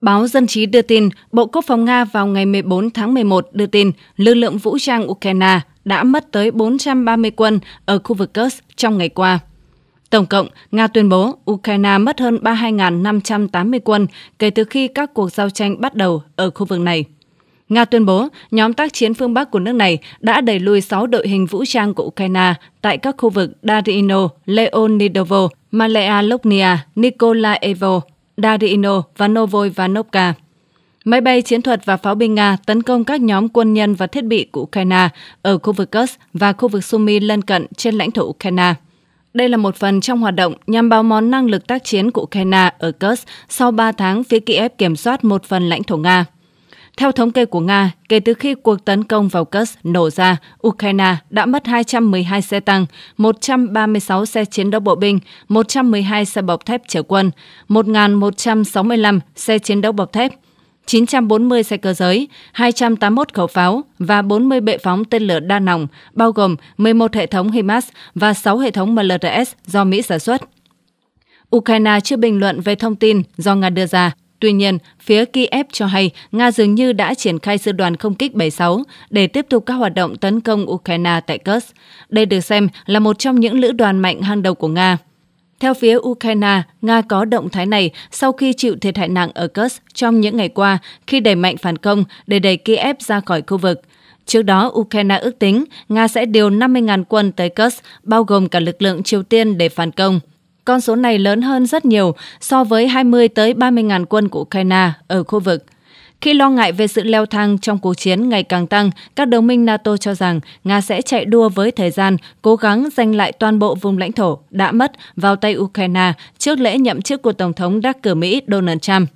Báo Dân trí đưa tin, Bộ Quốc phòng Nga vào ngày 14 tháng 11 đưa tin lực lượng vũ trang Ukraine đã mất tới 430 quân ở khu vực Kursk trong ngày qua. Tổng cộng, Nga tuyên bố Ukraine mất hơn 32.580 quân kể từ khi các cuộc giao tranh bắt đầu ở khu vực này. Nga tuyên bố nhóm tác chiến phương Bắc của nước này đã đẩy lùi 6 đội hình vũ trang của Ukraine tại các khu vực Darino, Leonidovo, Malea Lopnia, Nikolaevo, Darino và Novoy Vanovka. Máy bay chiến thuật và pháo binh Nga tấn công các nhóm quân nhân và thiết bị của Ukraine ở khu vực Kurs và khu vực Sumy lân cận trên lãnh thổ Ukraine. Đây là một phần trong hoạt động nhằm bào món năng lực tác chiến của Ukraine ở Kurs sau 3 tháng phía Kiev kiểm soát một phần lãnh thổ Nga. Theo thống kê của Nga, kể từ khi cuộc tấn công vào Kursk nổ ra, Ukraine đã mất 212 xe tăng, 136 xe chiến đấu bộ binh, 112 xe bọc thép chở quân, 1.165 xe chiến đấu bọc thép, 940 xe cơ giới, 281 khẩu pháo và 40 bệ phóng tên lửa đa nòng, bao gồm 11 hệ thống HIMARS và 6 hệ thống MLRS do Mỹ sản xuất. Ukraine chưa bình luận về thông tin do Nga đưa ra. Tuy nhiên, phía Kiev cho hay Nga dường như đã triển khai sư đoàn không kích 76 để tiếp tục các hoạt động tấn công Ukraine tại Kursk. Đây được xem là một trong những lữ đoàn mạnh hàng đầu của Nga. Theo phía Ukraine, Nga có động thái này sau khi chịu thiệt hại nặng ở Kursk trong những ngày qua khi đẩy mạnh phản công để đẩy Kiev ra khỏi khu vực. Trước đó, Ukraine ước tính Nga sẽ điều 50.000 quân tới Kursk, bao gồm cả lực lượng Triều Tiên để phản công – con số này lớn hơn rất nhiều so với 20 tới 30 ngàn quân của Ukraine ở khu vực. Khi lo ngại về sự leo thang trong cuộc chiến ngày càng tăng, các đồng minh NATO cho rằng Nga sẽ chạy đua với thời gian, cố gắng giành lại toàn bộ vùng lãnh thổ đã mất vào tay Ukraine trước lễ nhậm chức của Tổng thống đắc cử Mỹ Donald Trump.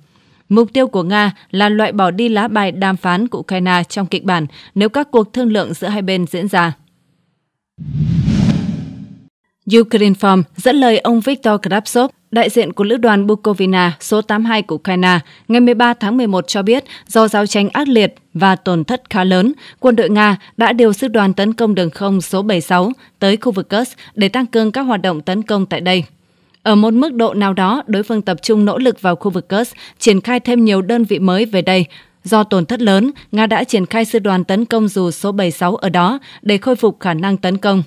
Mục tiêu của Nga là loại bỏ đi lá bài đàm phán của Ukraine trong kịch bản nếu các cuộc thương lượng giữa hai bên diễn ra. Ukraine Farm dẫn lời ông Viktor Krapsov, đại diện của lữ đoàn Bukovina số 82 của Ukraine, ngày 13 tháng 11 cho biết do giao tranh ác liệt và tổn thất khá lớn, quân đội Nga đã điều sư đoàn tấn công đường không số 76 tới khu vực Kursk để tăng cường các hoạt động tấn công tại đây. Ở một mức độ nào đó, đối phương tập trung nỗ lực vào khu vực Kursk, triển khai thêm nhiều đơn vị mới về đây. Do tổn thất lớn, Nga đã triển khai sư đoàn tấn công dù số 76 ở đó để khôi phục khả năng tấn công.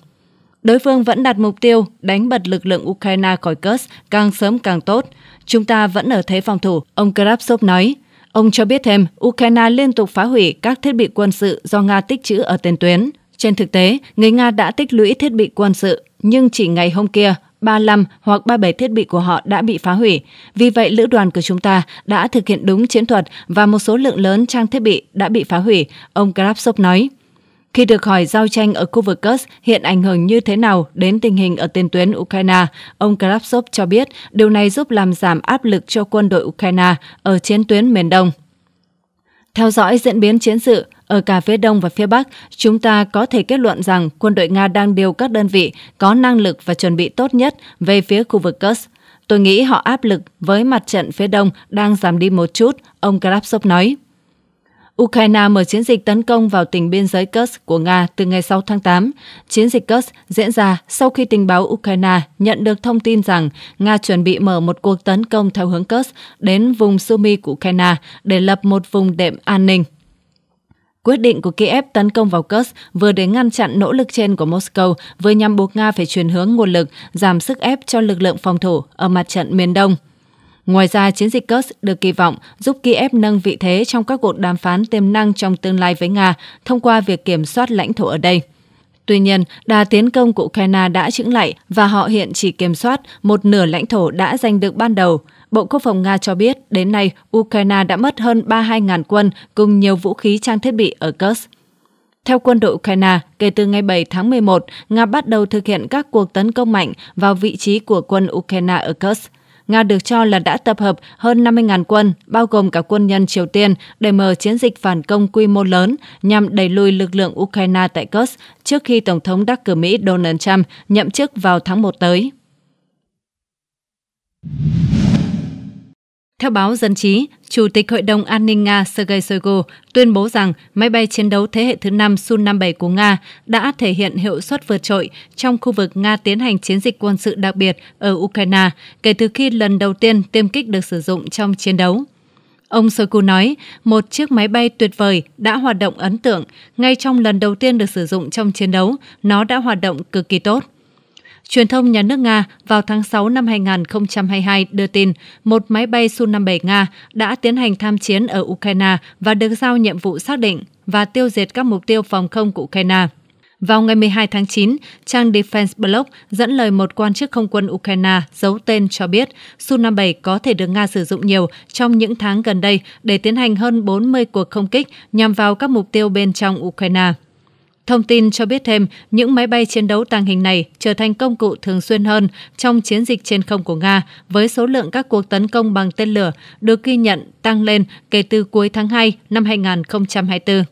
Đối phương vẫn đặt mục tiêu đánh bật lực lượng Ukraine khỏi Kursk càng sớm càng tốt. Chúng ta vẫn ở thế phòng thủ, ông Krabsov nói. Ông cho biết thêm, Ukraine liên tục phá hủy các thiết bị quân sự do Nga tích trữ ở tiền tuyến. Trên thực tế, người Nga đã tích lũy thiết bị quân sự, nhưng chỉ ngày hôm kia, 35 hoặc 37 thiết bị của họ đã bị phá hủy. Vì vậy, lữ đoàn của chúng ta đã thực hiện đúng chiến thuật và một số lượng lớn trang thiết bị đã bị phá hủy, ông Krabsov nói. Khi được hỏi giao tranh ở khu vực Kursk hiện ảnh hưởng như thế nào đến tình hình ở tiền tuyến Ukraine, ông Krabsov cho biết điều này giúp làm giảm áp lực cho quân đội Ukraine ở chiến tuyến miền Đông. Theo dõi diễn biến chiến sự, ở cả phía Đông và phía Bắc, chúng ta có thể kết luận rằng quân đội Nga đang điều các đơn vị có năng lực và chuẩn bị tốt nhất về phía khu vực Kursk. Tôi nghĩ họ áp lực với mặt trận phía Đông đang giảm đi một chút, ông Krabsov nói. Ukraine mở chiến dịch tấn công vào tỉnh biên giới Kursk của Nga từ ngày 6 tháng 8. Chiến dịch Kursk diễn ra sau khi tình báo Ukraine nhận được thông tin rằng Nga chuẩn bị mở một cuộc tấn công theo hướng Kursk đến vùng Sumy của Ukraine để lập một vùng đệm an ninh. Quyết định của Kiev tấn công vào Kursk vừa để ngăn chặn nỗ lực trên của Moscow, vừa nhằm buộc Nga phải chuyển hướng nguồn lực, giảm sức ép cho lực lượng phòng thủ ở mặt trận miền Đông. Ngoài ra, chiến dịch Kursk được kỳ vọng giúp Kiev nâng vị thế trong các cuộc đàm phán tiềm năng trong tương lai với Nga thông qua việc kiểm soát lãnh thổ ở đây. Tuy nhiên, đà tiến công của Ukraine đã chững lại và họ hiện chỉ kiểm soát một nửa lãnh thổ đã giành được ban đầu. Bộ Quốc phòng Nga cho biết đến nay, Ukraine đã mất hơn 32.000 quân cùng nhiều vũ khí trang thiết bị ở Kursk. Theo quân đội Ukraine, kể từ ngày 7 tháng 11, Nga bắt đầu thực hiện các cuộc tấn công mạnh vào vị trí của quân Ukraine ở Kursk. Nga được cho là đã tập hợp hơn 50.000 quân, bao gồm cả quân nhân Triều Tiên, để mở chiến dịch phản công quy mô lớn nhằm đẩy lùi lực lượng Ukraine tại Kursk trước khi Tổng thống đắc cử Mỹ Donald Trump nhậm chức vào tháng 1 tới. Theo báo Dân trí, Chủ tịch Hội đồng An ninh Nga Sergei Shoigu tuyên bố rằng máy bay chiến đấu thế hệ thứ 5 Su-57 của Nga đã thể hiện hiệu suất vượt trội trong khu vực Nga tiến hành chiến dịch quân sự đặc biệt ở Ukraine kể từ khi lần đầu tiên tiêm kích được sử dụng trong chiến đấu. Ông Shoigu nói, một chiếc máy bay tuyệt vời đã hoạt động ấn tượng. Ngay trong lần đầu tiên được sử dụng trong chiến đấu, nó đã hoạt động cực kỳ tốt. Truyền thông nhà nước Nga vào tháng 6 năm 2022 đưa tin một máy bay Su-57 Nga đã tiến hành tham chiến ở Ukraine và được giao nhiệm vụ xác định và tiêu diệt các mục tiêu phòng không của Ukraine. Vào ngày 12 tháng 9, trang Defense Blog dẫn lời một quan chức không quân Ukraine giấu tên cho biết Su-57 có thể được Nga sử dụng nhiều trong những tháng gần đây để tiến hành hơn 40 cuộc không kích nhằm vào các mục tiêu bên trong Ukraine. Thông tin cho biết thêm, những máy bay chiến đấu tàng hình này trở thành công cụ thường xuyên hơn trong chiến dịch trên không của Nga, với số lượng các cuộc tấn công bằng tên lửa được ghi nhận tăng lên kể từ cuối tháng 2 năm 2024.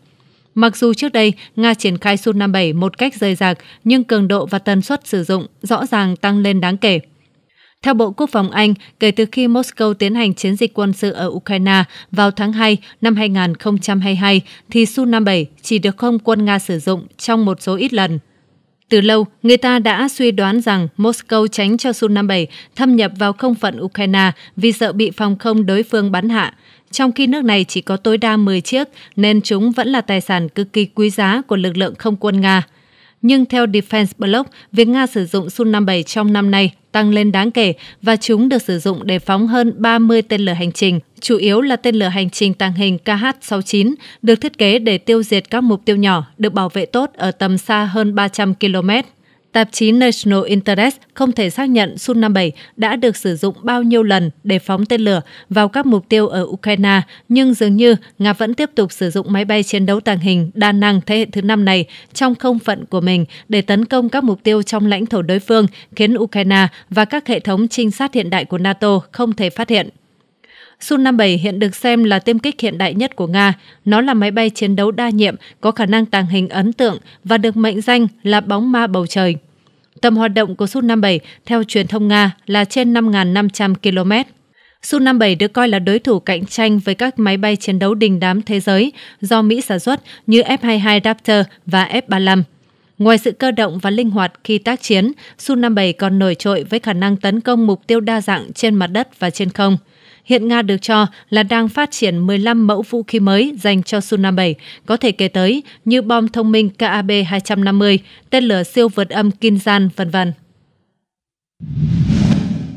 Mặc dù trước đây Nga triển khai Su-57 một cách rời rạc, nhưng cường độ và tần suất sử dụng rõ ràng tăng lên đáng kể. Theo Bộ Quốc phòng Anh, kể từ khi Moscow tiến hành chiến dịch quân sự ở Ukraine vào tháng 2 năm 2022, thì Su-57 chỉ được không quân Nga sử dụng trong một số ít lần. Từ lâu, người ta đã suy đoán rằng Moscow tránh cho Su-57 thâm nhập vào không phận Ukraine vì sợ bị phòng không đối phương bắn hạ. Trong khi nước này chỉ có tối đa 10 chiếc, nên chúng vẫn là tài sản cực kỳ quý giá của lực lượng không quân Nga. Nhưng theo Defense Blog, việc Nga sử dụng Su-57 trong năm nay tăng lên đáng kể và chúng được sử dụng để phóng hơn 30 tên lửa hành trình, chủ yếu là tên lửa hành trình tàng hình KH-69, được thiết kế để tiêu diệt các mục tiêu nhỏ, được bảo vệ tốt ở tầm xa hơn 300 km. Tạp chí National Interest không thể xác nhận Su-57 đã được sử dụng bao nhiêu lần để phóng tên lửa vào các mục tiêu ở Ukraine, nhưng dường như Nga vẫn tiếp tục sử dụng máy bay chiến đấu tàng hình đa năng thế hệ thứ năm này trong không phận của mình để tấn công các mục tiêu trong lãnh thổ đối phương, khiến Ukraine và các hệ thống trinh sát hiện đại của NATO không thể phát hiện. Su-57 hiện được xem là tiêm kích hiện đại nhất của Nga. Nó là máy bay chiến đấu đa nhiệm, có khả năng tàng hình ấn tượng và được mệnh danh là bóng ma bầu trời. Tầm hoạt động của Su-57 theo truyền thông Nga là trên 5.500 km. Su-57 được coi là đối thủ cạnh tranh với các máy bay chiến đấu đình đám thế giới do Mỹ sản xuất như F-22 Raptor và F-35. Ngoài sự cơ động và linh hoạt khi tác chiến, Su-57 còn nổi trội với khả năng tấn công mục tiêu đa dạng trên mặt đất và trên không – Hiện Nga được cho là đang phát triển 15 mẫu vũ khí mới dành cho Su-57, có thể kể tới như bom thông minh KAB-250, tên lửa siêu vượt âm Kinzhan, vân vân.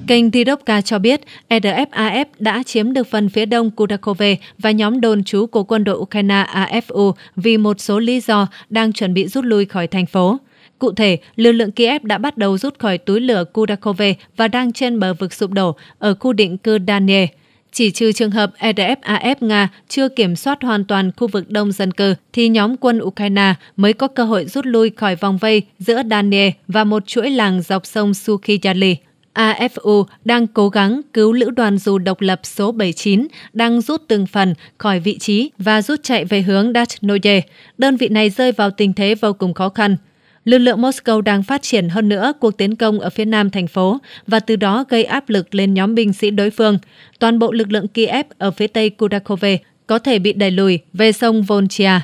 Kênh Tidopka cho biết RFAF e đã chiếm được phần phía đông Kudakove và nhóm đồn trú của quân đội Ukraine AFU vì một số lý do đang chuẩn bị rút lui khỏi thành phố. Cụ thể, lực lượng Kiev đã bắt đầu rút khỏi túi lửa Kudakove và đang trên bờ vực sụp đổ ở khu định cư Danie. Chỉ trừ trường hợp EDFAF Nga chưa kiểm soát hoàn toàn khu vực đông dân cư, thì nhóm quân Ukraine mới có cơ hội rút lui khỏi vòng vây giữa Daniel và một chuỗi làng dọc sông Sukhiyali. AFU đang cố gắng cứu lữ đoàn dù độc lập số 79 đang rút từng phần khỏi vị trí và rút chạy về hướng Dachnoye. Đơn vị này rơi vào tình thế vô cùng khó khăn. Lực lượng Moscow đang phát triển hơn nữa cuộc tiến công ở phía nam thành phố và từ đó gây áp lực lên nhóm binh sĩ đối phương. Toàn bộ lực lượng Kiev ở phía tây Kudakove có thể bị đẩy lùi về sông Volchia.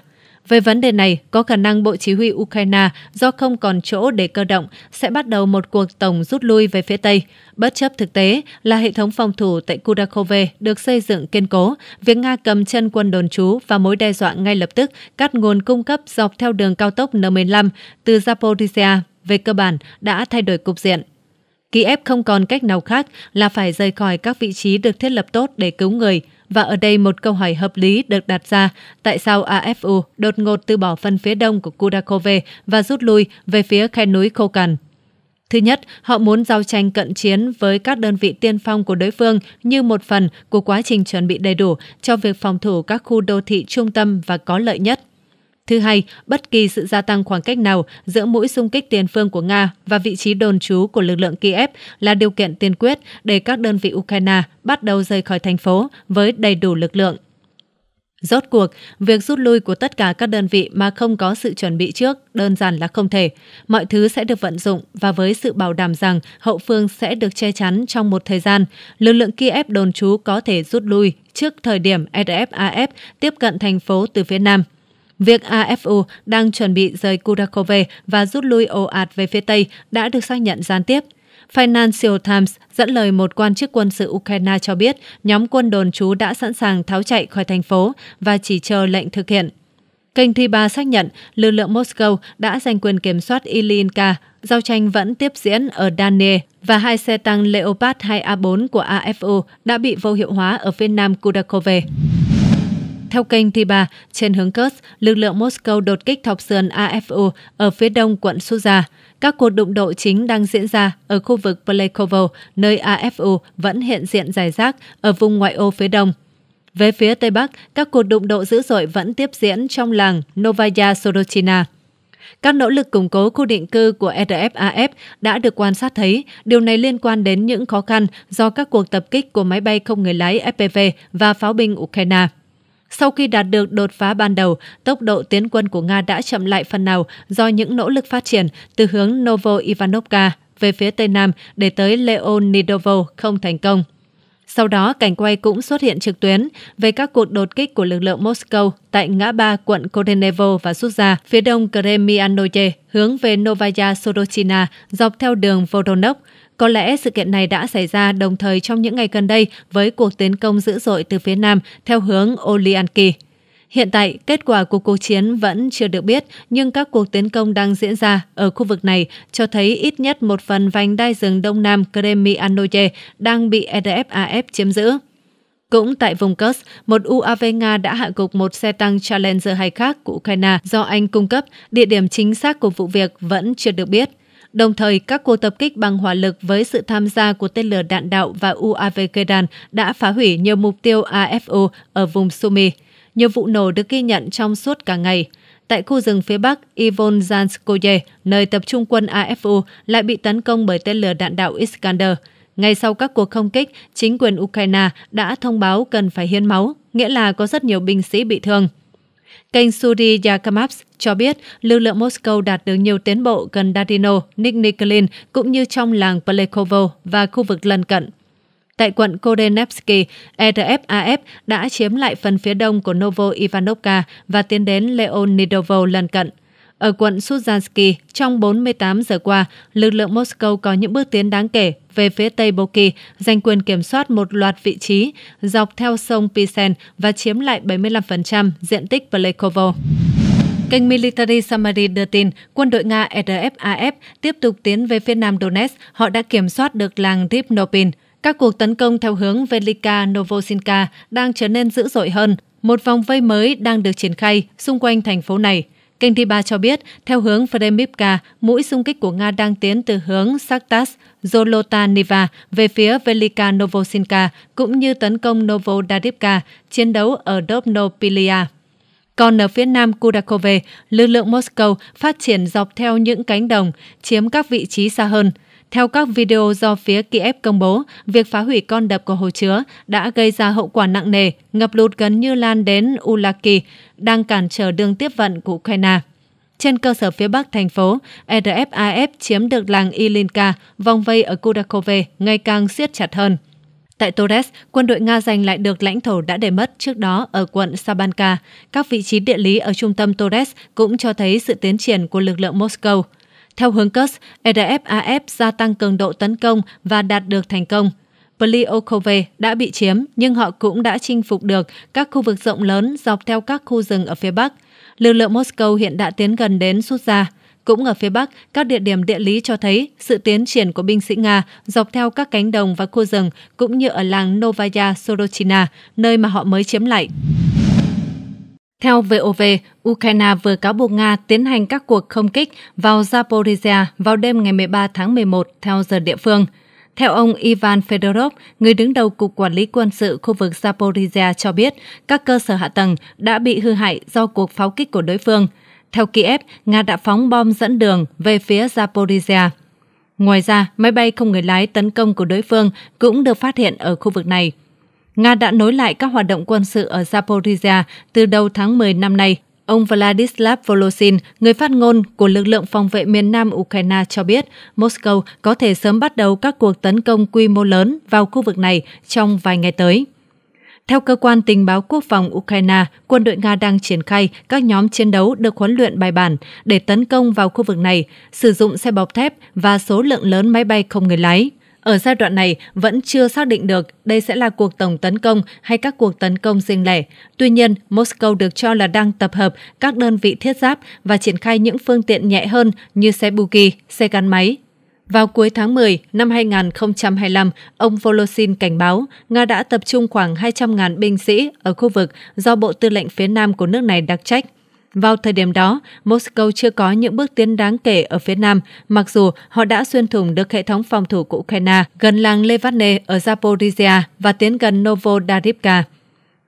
Về vấn đề này, có khả năng Bộ Chỉ huy Ukraine do không còn chỗ để cơ động sẽ bắt đầu một cuộc tổng rút lui về phía Tây. Bất chấp thực tế là hệ thống phòng thủ tại Kudakove được xây dựng kiên cố, việc Nga cầm chân quân đồn trú và mối đe dọa ngay lập tức cắt nguồn cung cấp dọc theo đường cao tốc N15 từ Zaporizhia về cơ bản đã thay đổi cục diện. Kiev không còn cách nào khác là phải rời khỏi các vị trí được thiết lập tốt để cứu người – và ở đây một câu hỏi hợp lý được đặt ra, tại sao AFU đột ngột từ bỏ phần phía đông của Kudakove và rút lui về phía khe núi Khokan? Thứ nhất, họ muốn giao tranh cận chiến với các đơn vị tiên phong của đối phương như một phần của quá trình chuẩn bị đầy đủ cho việc phòng thủ các khu đô thị trung tâm và có lợi nhất. Thứ hai, bất kỳ sự gia tăng khoảng cách nào giữa mũi xung kích tiền phương của Nga và vị trí đồn trú của lực lượng Kiev là điều kiện tiên quyết để các đơn vị Ukraine bắt đầu rời khỏi thành phố với đầy đủ lực lượng. Rốt cuộc, việc rút lui của tất cả các đơn vị mà không có sự chuẩn bị trước đơn giản là không thể. Mọi thứ sẽ được vận dụng và với sự bảo đảm rằng hậu phương sẽ được che chắn trong một thời gian, lực lượng Kiev đồn trú có thể rút lui trước thời điểm RFAF tiếp cận thành phố từ phía Nam. Việc AFU đang chuẩn bị rời Kurakove và rút lui ồ ạt về phía Tây đã được xác nhận gián tiếp. Financial Times dẫn lời một quan chức quân sự Ukraine cho biết nhóm quân đồn trú đã sẵn sàng tháo chạy khỏi thành phố và chỉ chờ lệnh thực hiện. Kênh Ba xác nhận lực lượng Moscow đã giành quyền kiểm soát Ilinka. Giao tranh vẫn tiếp diễn ở Danne và hai xe tăng Leopard 2A4 của AFU đã bị vô hiệu hóa ở phía nam Kudakove. Theo kênh Tiba, trên hướng Kursk, lực lượng Moscow đột kích thọc sườn AFU ở phía đông quận Suza. Các cuộc đụng độ chính đang diễn ra ở khu vực Plekovo, nơi AFU vẫn hiện diện dài rác ở vùng ngoại ô phía đông. Về phía Tây Bắc, các cuộc đụng độ dữ dội vẫn tiếp diễn trong làng Novaya Sorochina. Các nỗ lực củng cố khu định cư của RFAF e đã được quan sát thấy điều này liên quan đến những khó khăn do các cuộc tập kích của máy bay không người lái FPV và pháo binh Ukraine. Sau khi đạt được đột phá ban đầu, tốc độ tiến quân của Nga đã chậm lại phần nào do những nỗ lực phát triển từ hướng Novo Ivanovka về phía Tây Nam để tới Leonidovo không thành công. Sau đó, cảnh quay cũng xuất hiện trực tuyến về các cuộc đột kích của lực lượng Moscow tại ngã ba quận Kodenevo và rút ra phía đông Kremianoye hướng về Novaya Sorochina dọc theo đường Voronok, có lẽ sự kiện này đã xảy ra đồng thời trong những ngày gần đây với cuộc tiến công dữ dội từ phía Nam theo hướng Olianki. Hiện tại, kết quả của cuộc chiến vẫn chưa được biết, nhưng các cuộc tiến công đang diễn ra ở khu vực này cho thấy ít nhất một phần vành đai rừng đông nam Kremianoye đang bị RFAF e chiếm giữ. Cũng tại vùng Kursk, một UAV Nga đã hạ gục một xe tăng Challenger 2 khác của Ukraine do Anh cung cấp. Địa điểm chính xác của vụ việc vẫn chưa được biết. Đồng thời, các cuộc tập kích bằng hỏa lực với sự tham gia của tên lửa đạn đạo và UAV Kedan đã phá hủy nhiều mục tiêu AFO ở vùng Sumi. Nhiều vụ nổ được ghi nhận trong suốt cả ngày. Tại khu rừng phía Bắc Ivon nơi tập trung quân AFU lại bị tấn công bởi tên lửa đạn đạo Iskander. Ngay sau các cuộc không kích, chính quyền Ukraine đã thông báo cần phải hiến máu, nghĩa là có rất nhiều binh sĩ bị thương. Kênh Suri Yakamaps cho biết lưu lượng Moscow đạt được nhiều tiến bộ gần Dadino, Nikniklin cũng như trong làng Pelekovo và khu vực lân cận. Tại quận Kodenevsky, RFAF e đã chiếm lại phần phía đông của Novo Ivanovka và tiến đến Leonidovo lân cận. Ở quận Suzansky, trong 48 giờ qua, lực lượng Moscow có những bước tiến đáng kể về phía Tây Boki, giành quyền kiểm soát một loạt vị trí dọc theo sông Pisen và chiếm lại 75% diện tích Plekovo. Kênh Military Summary đưa tin, quân đội Nga RFAF tiếp tục tiến về phía nam Donetsk, họ đã kiểm soát được làng Ripnopin. Các cuộc tấn công theo hướng Velika Novosinka đang trở nên dữ dội hơn. Một vòng vây mới đang được triển khai xung quanh thành phố này. Kênh Tiba cho biết, theo hướng Fremivka, mũi xung kích của Nga đang tiến từ hướng Saktas Zolotaniva về phía Velika Novosinka cũng như tấn công Novodarivka, chiến đấu ở Dobnopilia. Còn ở phía nam Kudakove, lực lượng Moscow phát triển dọc theo những cánh đồng, chiếm các vị trí xa hơn – theo các video do phía Kiev công bố, việc phá hủy con đập của hồ chứa đã gây ra hậu quả nặng nề, ngập lụt gần như lan đến Ulaki, đang cản trở đường tiếp vận của Ukraine. Trên cơ sở phía bắc thành phố, RFAF e chiếm được làng Ilinka, vòng vây ở Kudakove ngày càng siết chặt hơn. Tại Torres, quân đội Nga giành lại được lãnh thổ đã để mất trước đó ở quận Sabanka. Các vị trí địa lý ở trung tâm Torres cũng cho thấy sự tiến triển của lực lượng Moscow – theo hướng Kursk, RFAF e gia tăng cường độ tấn công và đạt được thành công. Pliokove đã bị chiếm, nhưng họ cũng đã chinh phục được các khu vực rộng lớn dọc theo các khu rừng ở phía Bắc. Lực lượng Moscow hiện đã tiến gần đến Suza. Cũng ở phía Bắc, các địa điểm địa lý cho thấy sự tiến triển của binh sĩ Nga dọc theo các cánh đồng và khu rừng, cũng như ở làng Novaya Sorochina, nơi mà họ mới chiếm lại. Theo VOV, Ukraine vừa cáo buộc Nga tiến hành các cuộc không kích vào Zaporizhia vào đêm ngày 13 tháng 11 theo giờ địa phương. Theo ông Ivan Fedorov, người đứng đầu Cục Quản lý Quân sự khu vực Zaporizhia cho biết, các cơ sở hạ tầng đã bị hư hại do cuộc pháo kích của đối phương. Theo Kiev, Nga đã phóng bom dẫn đường về phía Zaporizhia. Ngoài ra, máy bay không người lái tấn công của đối phương cũng được phát hiện ở khu vực này. Nga đã nối lại các hoạt động quân sự ở Zaporizhia từ đầu tháng 10 năm nay. Ông Vladislav Volosin, người phát ngôn của lực lượng phòng vệ miền Nam Ukraine cho biết Moscow có thể sớm bắt đầu các cuộc tấn công quy mô lớn vào khu vực này trong vài ngày tới. Theo cơ quan tình báo quốc phòng Ukraine, quân đội Nga đang triển khai các nhóm chiến đấu được huấn luyện bài bản để tấn công vào khu vực này, sử dụng xe bọc thép và số lượng lớn máy bay không người lái. Ở giai đoạn này, vẫn chưa xác định được đây sẽ là cuộc tổng tấn công hay các cuộc tấn công riêng lẻ. Tuy nhiên, Moscow được cho là đang tập hợp các đơn vị thiết giáp và triển khai những phương tiện nhẹ hơn như xe buki, xe gắn máy, vào cuối tháng 10 năm 2025, ông Volosin cảnh báo Nga đã tập trung khoảng 200.000 binh sĩ ở khu vực do Bộ Tư lệnh phía Nam của nước này đặc trách. Vào thời điểm đó, Moscow chưa có những bước tiến đáng kể ở phía Nam, mặc dù họ đã xuyên thủng được hệ thống phòng thủ của Ukraine gần làng Levane ở Zaporizhia và tiến gần Novodarivka.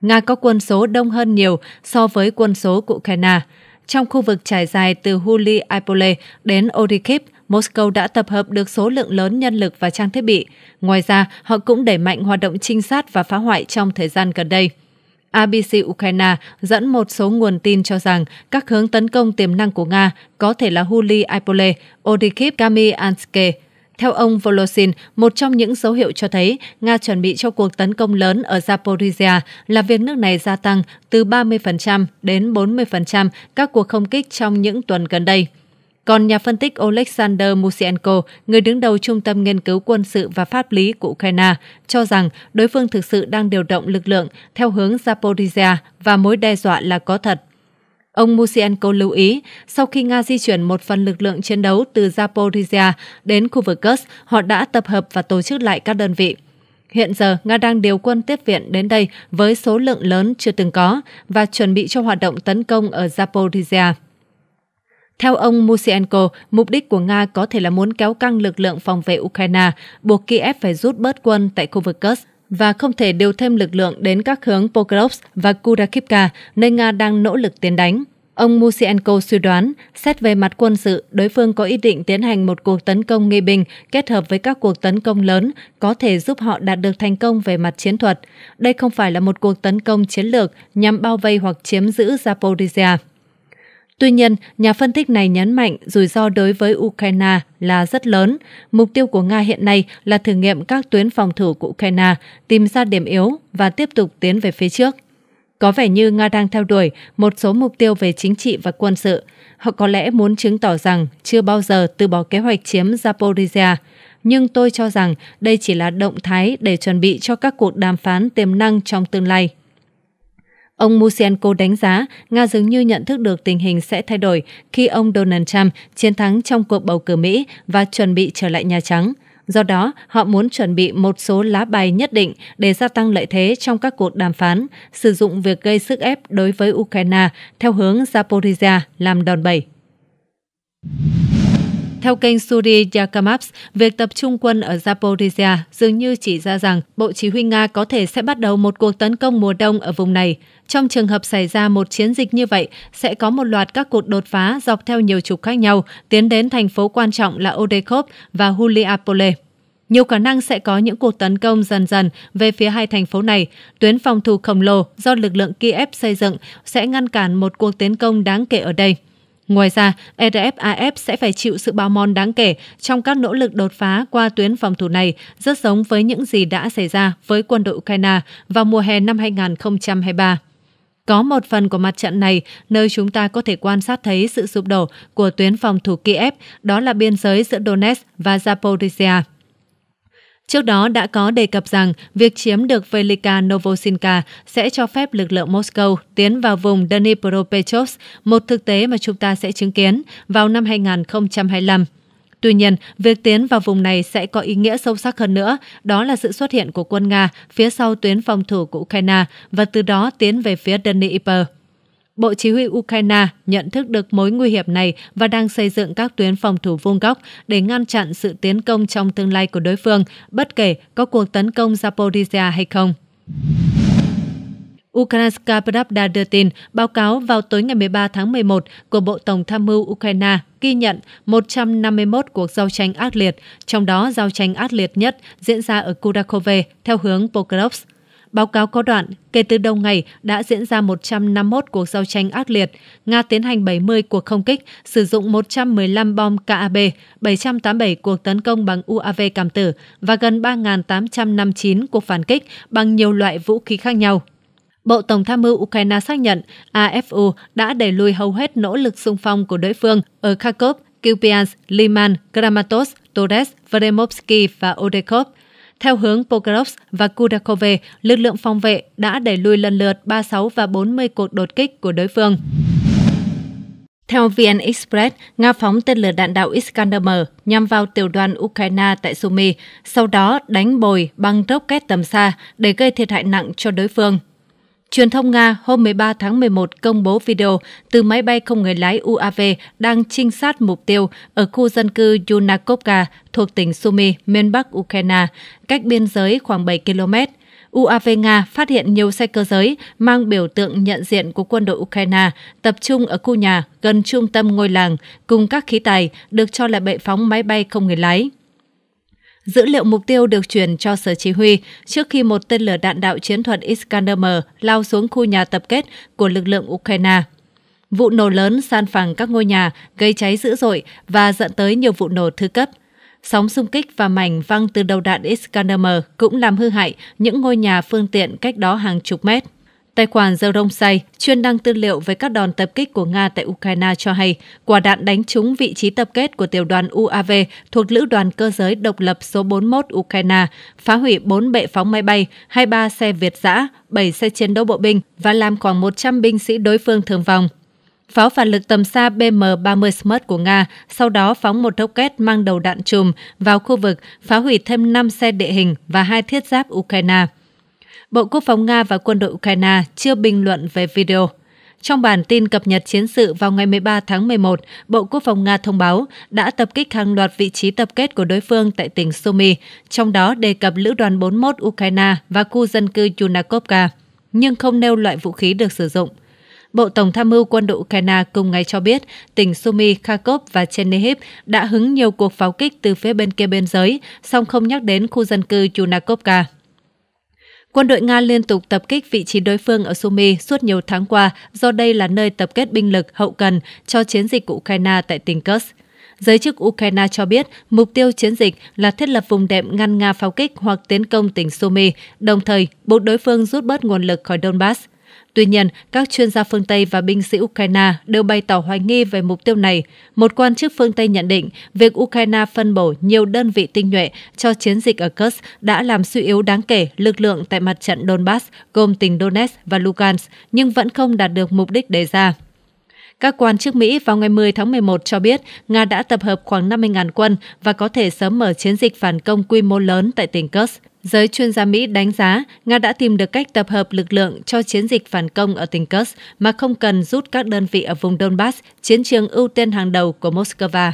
Nga có quân số đông hơn nhiều so với quân số của Ukraine. Trong khu vực trải dài từ Huli Ipole đến Orikip, Moscow đã tập hợp được số lượng lớn nhân lực và trang thiết bị. Ngoài ra, họ cũng đẩy mạnh hoạt động trinh sát và phá hoại trong thời gian gần đây. ABC Ukraine dẫn một số nguồn tin cho rằng các hướng tấn công tiềm năng của Nga có thể là Huli Aipole, Odikip Kamianske. Theo ông Volosin, một trong những dấu hiệu cho thấy Nga chuẩn bị cho cuộc tấn công lớn ở Zaporizhia là việc nước này gia tăng từ 30% đến 40% các cuộc không kích trong những tuần gần đây. Còn nhà phân tích Alexander Musienko, người đứng đầu Trung tâm Nghiên cứu Quân sự và Pháp lý của Ukraine, cho rằng đối phương thực sự đang điều động lực lượng theo hướng Zaporizhia và mối đe dọa là có thật. Ông Musienko lưu ý, sau khi Nga di chuyển một phần lực lượng chiến đấu từ Zaporizhia đến khu vực Kursk, họ đã tập hợp và tổ chức lại các đơn vị. Hiện giờ, Nga đang điều quân tiếp viện đến đây với số lượng lớn chưa từng có và chuẩn bị cho hoạt động tấn công ở Zaporizhia. Theo ông Musienko, mục đích của Nga có thể là muốn kéo căng lực lượng phòng vệ Ukraine, buộc Kiev phải rút bớt quân tại khu vực Kursk và không thể điều thêm lực lượng đến các hướng Pokrovsk và Kudakivka, nơi Nga đang nỗ lực tiến đánh. Ông Musienko suy đoán, xét về mặt quân sự, đối phương có ý định tiến hành một cuộc tấn công nghi binh kết hợp với các cuộc tấn công lớn, có thể giúp họ đạt được thành công về mặt chiến thuật. Đây không phải là một cuộc tấn công chiến lược nhằm bao vây hoặc chiếm giữ Zaporizhia. Tuy nhiên, nhà phân tích này nhấn mạnh rủi ro đối với Ukraine là rất lớn. Mục tiêu của Nga hiện nay là thử nghiệm các tuyến phòng thủ của Ukraine, tìm ra điểm yếu và tiếp tục tiến về phía trước. Có vẻ như Nga đang theo đuổi một số mục tiêu về chính trị và quân sự. Họ có lẽ muốn chứng tỏ rằng chưa bao giờ từ bỏ kế hoạch chiếm Zaporizhia. Nhưng tôi cho rằng đây chỉ là động thái để chuẩn bị cho các cuộc đàm phán tiềm năng trong tương lai. Ông Musienko đánh giá Nga dường như nhận thức được tình hình sẽ thay đổi khi ông Donald Trump chiến thắng trong cuộc bầu cử Mỹ và chuẩn bị trở lại Nhà Trắng. Do đó, họ muốn chuẩn bị một số lá bài nhất định để gia tăng lợi thế trong các cuộc đàm phán, sử dụng việc gây sức ép đối với Ukraine theo hướng Zaporizhia làm đòn bẩy. Theo kênh Suri Yakamaps, việc tập trung quân ở Zaporizhia dường như chỉ ra rằng Bộ Chỉ huy Nga có thể sẽ bắt đầu một cuộc tấn công mùa đông ở vùng này. Trong trường hợp xảy ra một chiến dịch như vậy, sẽ có một loạt các cuộc đột phá dọc theo nhiều trục khác nhau, tiến đến thành phố quan trọng là Odekhov và Huliapole. Nhiều khả năng sẽ có những cuộc tấn công dần dần về phía hai thành phố này. Tuyến phòng thủ khổng lồ do lực lượng Kiev xây dựng sẽ ngăn cản một cuộc tiến công đáng kể ở đây. Ngoài ra, RFAF e sẽ phải chịu sự bào mòn đáng kể trong các nỗ lực đột phá qua tuyến phòng thủ này, rất giống với những gì đã xảy ra với quân đội Ukraine vào mùa hè năm 2023. Có một phần của mặt trận này nơi chúng ta có thể quan sát thấy sự sụp đổ của tuyến phòng thủ Kiev, đó là biên giới giữa Donetsk và Zaporizhia. Trước đó đã có đề cập rằng việc chiếm được Velika Novosinka sẽ cho phép lực lượng Moscow tiến vào vùng Dnipropetrovsk, một thực tế mà chúng ta sẽ chứng kiến vào năm 2025. Tuy nhiên, việc tiến vào vùng này sẽ có ý nghĩa sâu sắc hơn nữa, đó là sự xuất hiện của quân Nga phía sau tuyến phòng thủ của Ukraine và từ đó tiến về phía Dnipro. Bộ Chỉ huy Ukraine nhận thức được mối nguy hiểm này và đang xây dựng các tuyến phòng thủ vuông góc để ngăn chặn sự tiến công trong tương lai của đối phương, bất kể có cuộc tấn công Zaporizhia hay không. Ukrainska Pravda đưa tin, báo cáo vào tối ngày 13 tháng 11 của Bộ Tổng tham mưu Ukraine ghi nhận 151 cuộc giao tranh ác liệt, trong đó giao tranh ác liệt nhất diễn ra ở Kurakove theo hướng Pokrovsk, Báo cáo có đoạn, kể từ đầu ngày đã diễn ra 151 cuộc giao tranh ác liệt, Nga tiến hành 70 cuộc không kích, sử dụng 115 bom KAB, 787 cuộc tấn công bằng UAV cảm tử và gần 3.859 cuộc phản kích bằng nhiều loại vũ khí khác nhau. Bộ Tổng tham mưu Ukraine xác nhận AFU đã đẩy lùi hầu hết nỗ lực xung phong của đối phương ở Kharkov, Kupiansk, Liman, Kramatorsk, Torres, Vremovsky và Odekov. Theo hướng Pokrovsk và Kudakove, lực lượng phòng vệ đã đẩy lùi lần lượt 36 và 40 cuộc đột kích của đối phương. Theo VN Express, Nga phóng tên lửa đạn đạo Iskander-M nhằm vào tiểu đoàn Ukraine tại Sumy, sau đó đánh bồi bằng rocket tầm xa để gây thiệt hại nặng cho đối phương. Truyền thông Nga hôm 13 tháng 11 công bố video từ máy bay không người lái UAV đang trinh sát mục tiêu ở khu dân cư Yunakovka thuộc tỉnh Sumy, miền Bắc Ukraine, cách biên giới khoảng 7 km. UAV Nga phát hiện nhiều xe cơ giới mang biểu tượng nhận diện của quân đội Ukraine tập trung ở khu nhà gần trung tâm ngôi làng cùng các khí tài được cho là bệ phóng máy bay không người lái. Dữ liệu mục tiêu được truyền cho sở chỉ huy trước khi một tên lửa đạn đạo chiến thuật Iskander-M lao xuống khu nhà tập kết của lực lượng Ukraine. Vụ nổ lớn san phẳng các ngôi nhà, gây cháy dữ dội và dẫn tới nhiều vụ nổ thứ cấp. Sóng xung kích và mảnh văng từ đầu đạn Iskander-M cũng làm hư hại những ngôi nhà phương tiện cách đó hàng chục mét. Tài khoản Zerongsai, chuyên đăng tư liệu về các đòn tập kích của Nga tại Ukraine cho hay, quả đạn đánh trúng vị trí tập kết của tiểu đoàn UAV thuộc Lữ đoàn Cơ giới Độc lập số 41 Ukraine, phá hủy 4 bệ phóng máy bay, 23 xe Việt giã, 7 xe chiến đấu bộ binh và làm khoảng 100 binh sĩ đối phương thương vong. Pháo phản lực tầm xa BM-30 Smart của Nga sau đó phóng một rocket mang đầu đạn chùm vào khu vực, phá hủy thêm 5 xe địa hình và hai thiết giáp Ukraine. Bộ Quốc phòng Nga và quân đội Ukraine chưa bình luận về video. Trong bản tin cập nhật chiến sự vào ngày 13 tháng 11, Bộ Quốc phòng Nga thông báo đã tập kích hàng loạt vị trí tập kết của đối phương tại tỉnh Sumy, trong đó đề cập Lữ đoàn 41 Ukraine và khu dân cư Yunakovka, nhưng không nêu loại vũ khí được sử dụng. Bộ Tổng tham mưu quân đội Ukraine cùng ngày cho biết tỉnh Sumy, Kharkov và Chernihiv đã hứng nhiều cuộc pháo kích từ phía bên kia biên giới, song không nhắc đến khu dân cư Yunakovka. Quân đội Nga liên tục tập kích vị trí đối phương ở Sumy suốt nhiều tháng qua do đây là nơi tập kết binh lực hậu cần cho chiến dịch của Ukraine tại tỉnh Kursk. Giới chức Ukraine cho biết mục tiêu chiến dịch là thiết lập vùng đệm ngăn Nga pháo kích hoặc tiến công tỉnh Sumy, đồng thời buộc đối phương rút bớt nguồn lực khỏi Donbass. Tuy nhiên, các chuyên gia phương Tây và binh sĩ Ukraine đều bày tỏ hoài nghi về mục tiêu này. Một quan chức phương Tây nhận định việc Ukraine phân bổ nhiều đơn vị tinh nhuệ cho chiến dịch ở Kursk đã làm suy yếu đáng kể lực lượng tại mặt trận Donbass gồm tỉnh Donetsk và Lugansk, nhưng vẫn không đạt được mục đích đề ra. Các quan chức Mỹ vào ngày 10 tháng 11 cho biết Nga đã tập hợp khoảng 50.000 quân và có thể sớm mở chiến dịch phản công quy mô lớn tại tỉnh Kursk. Giới chuyên gia Mỹ đánh giá Nga đã tìm được cách tập hợp lực lượng cho chiến dịch phản công ở tỉnh Kursk mà không cần rút các đơn vị ở vùng Donbass, chiến trường ưu tiên hàng đầu của Moscow.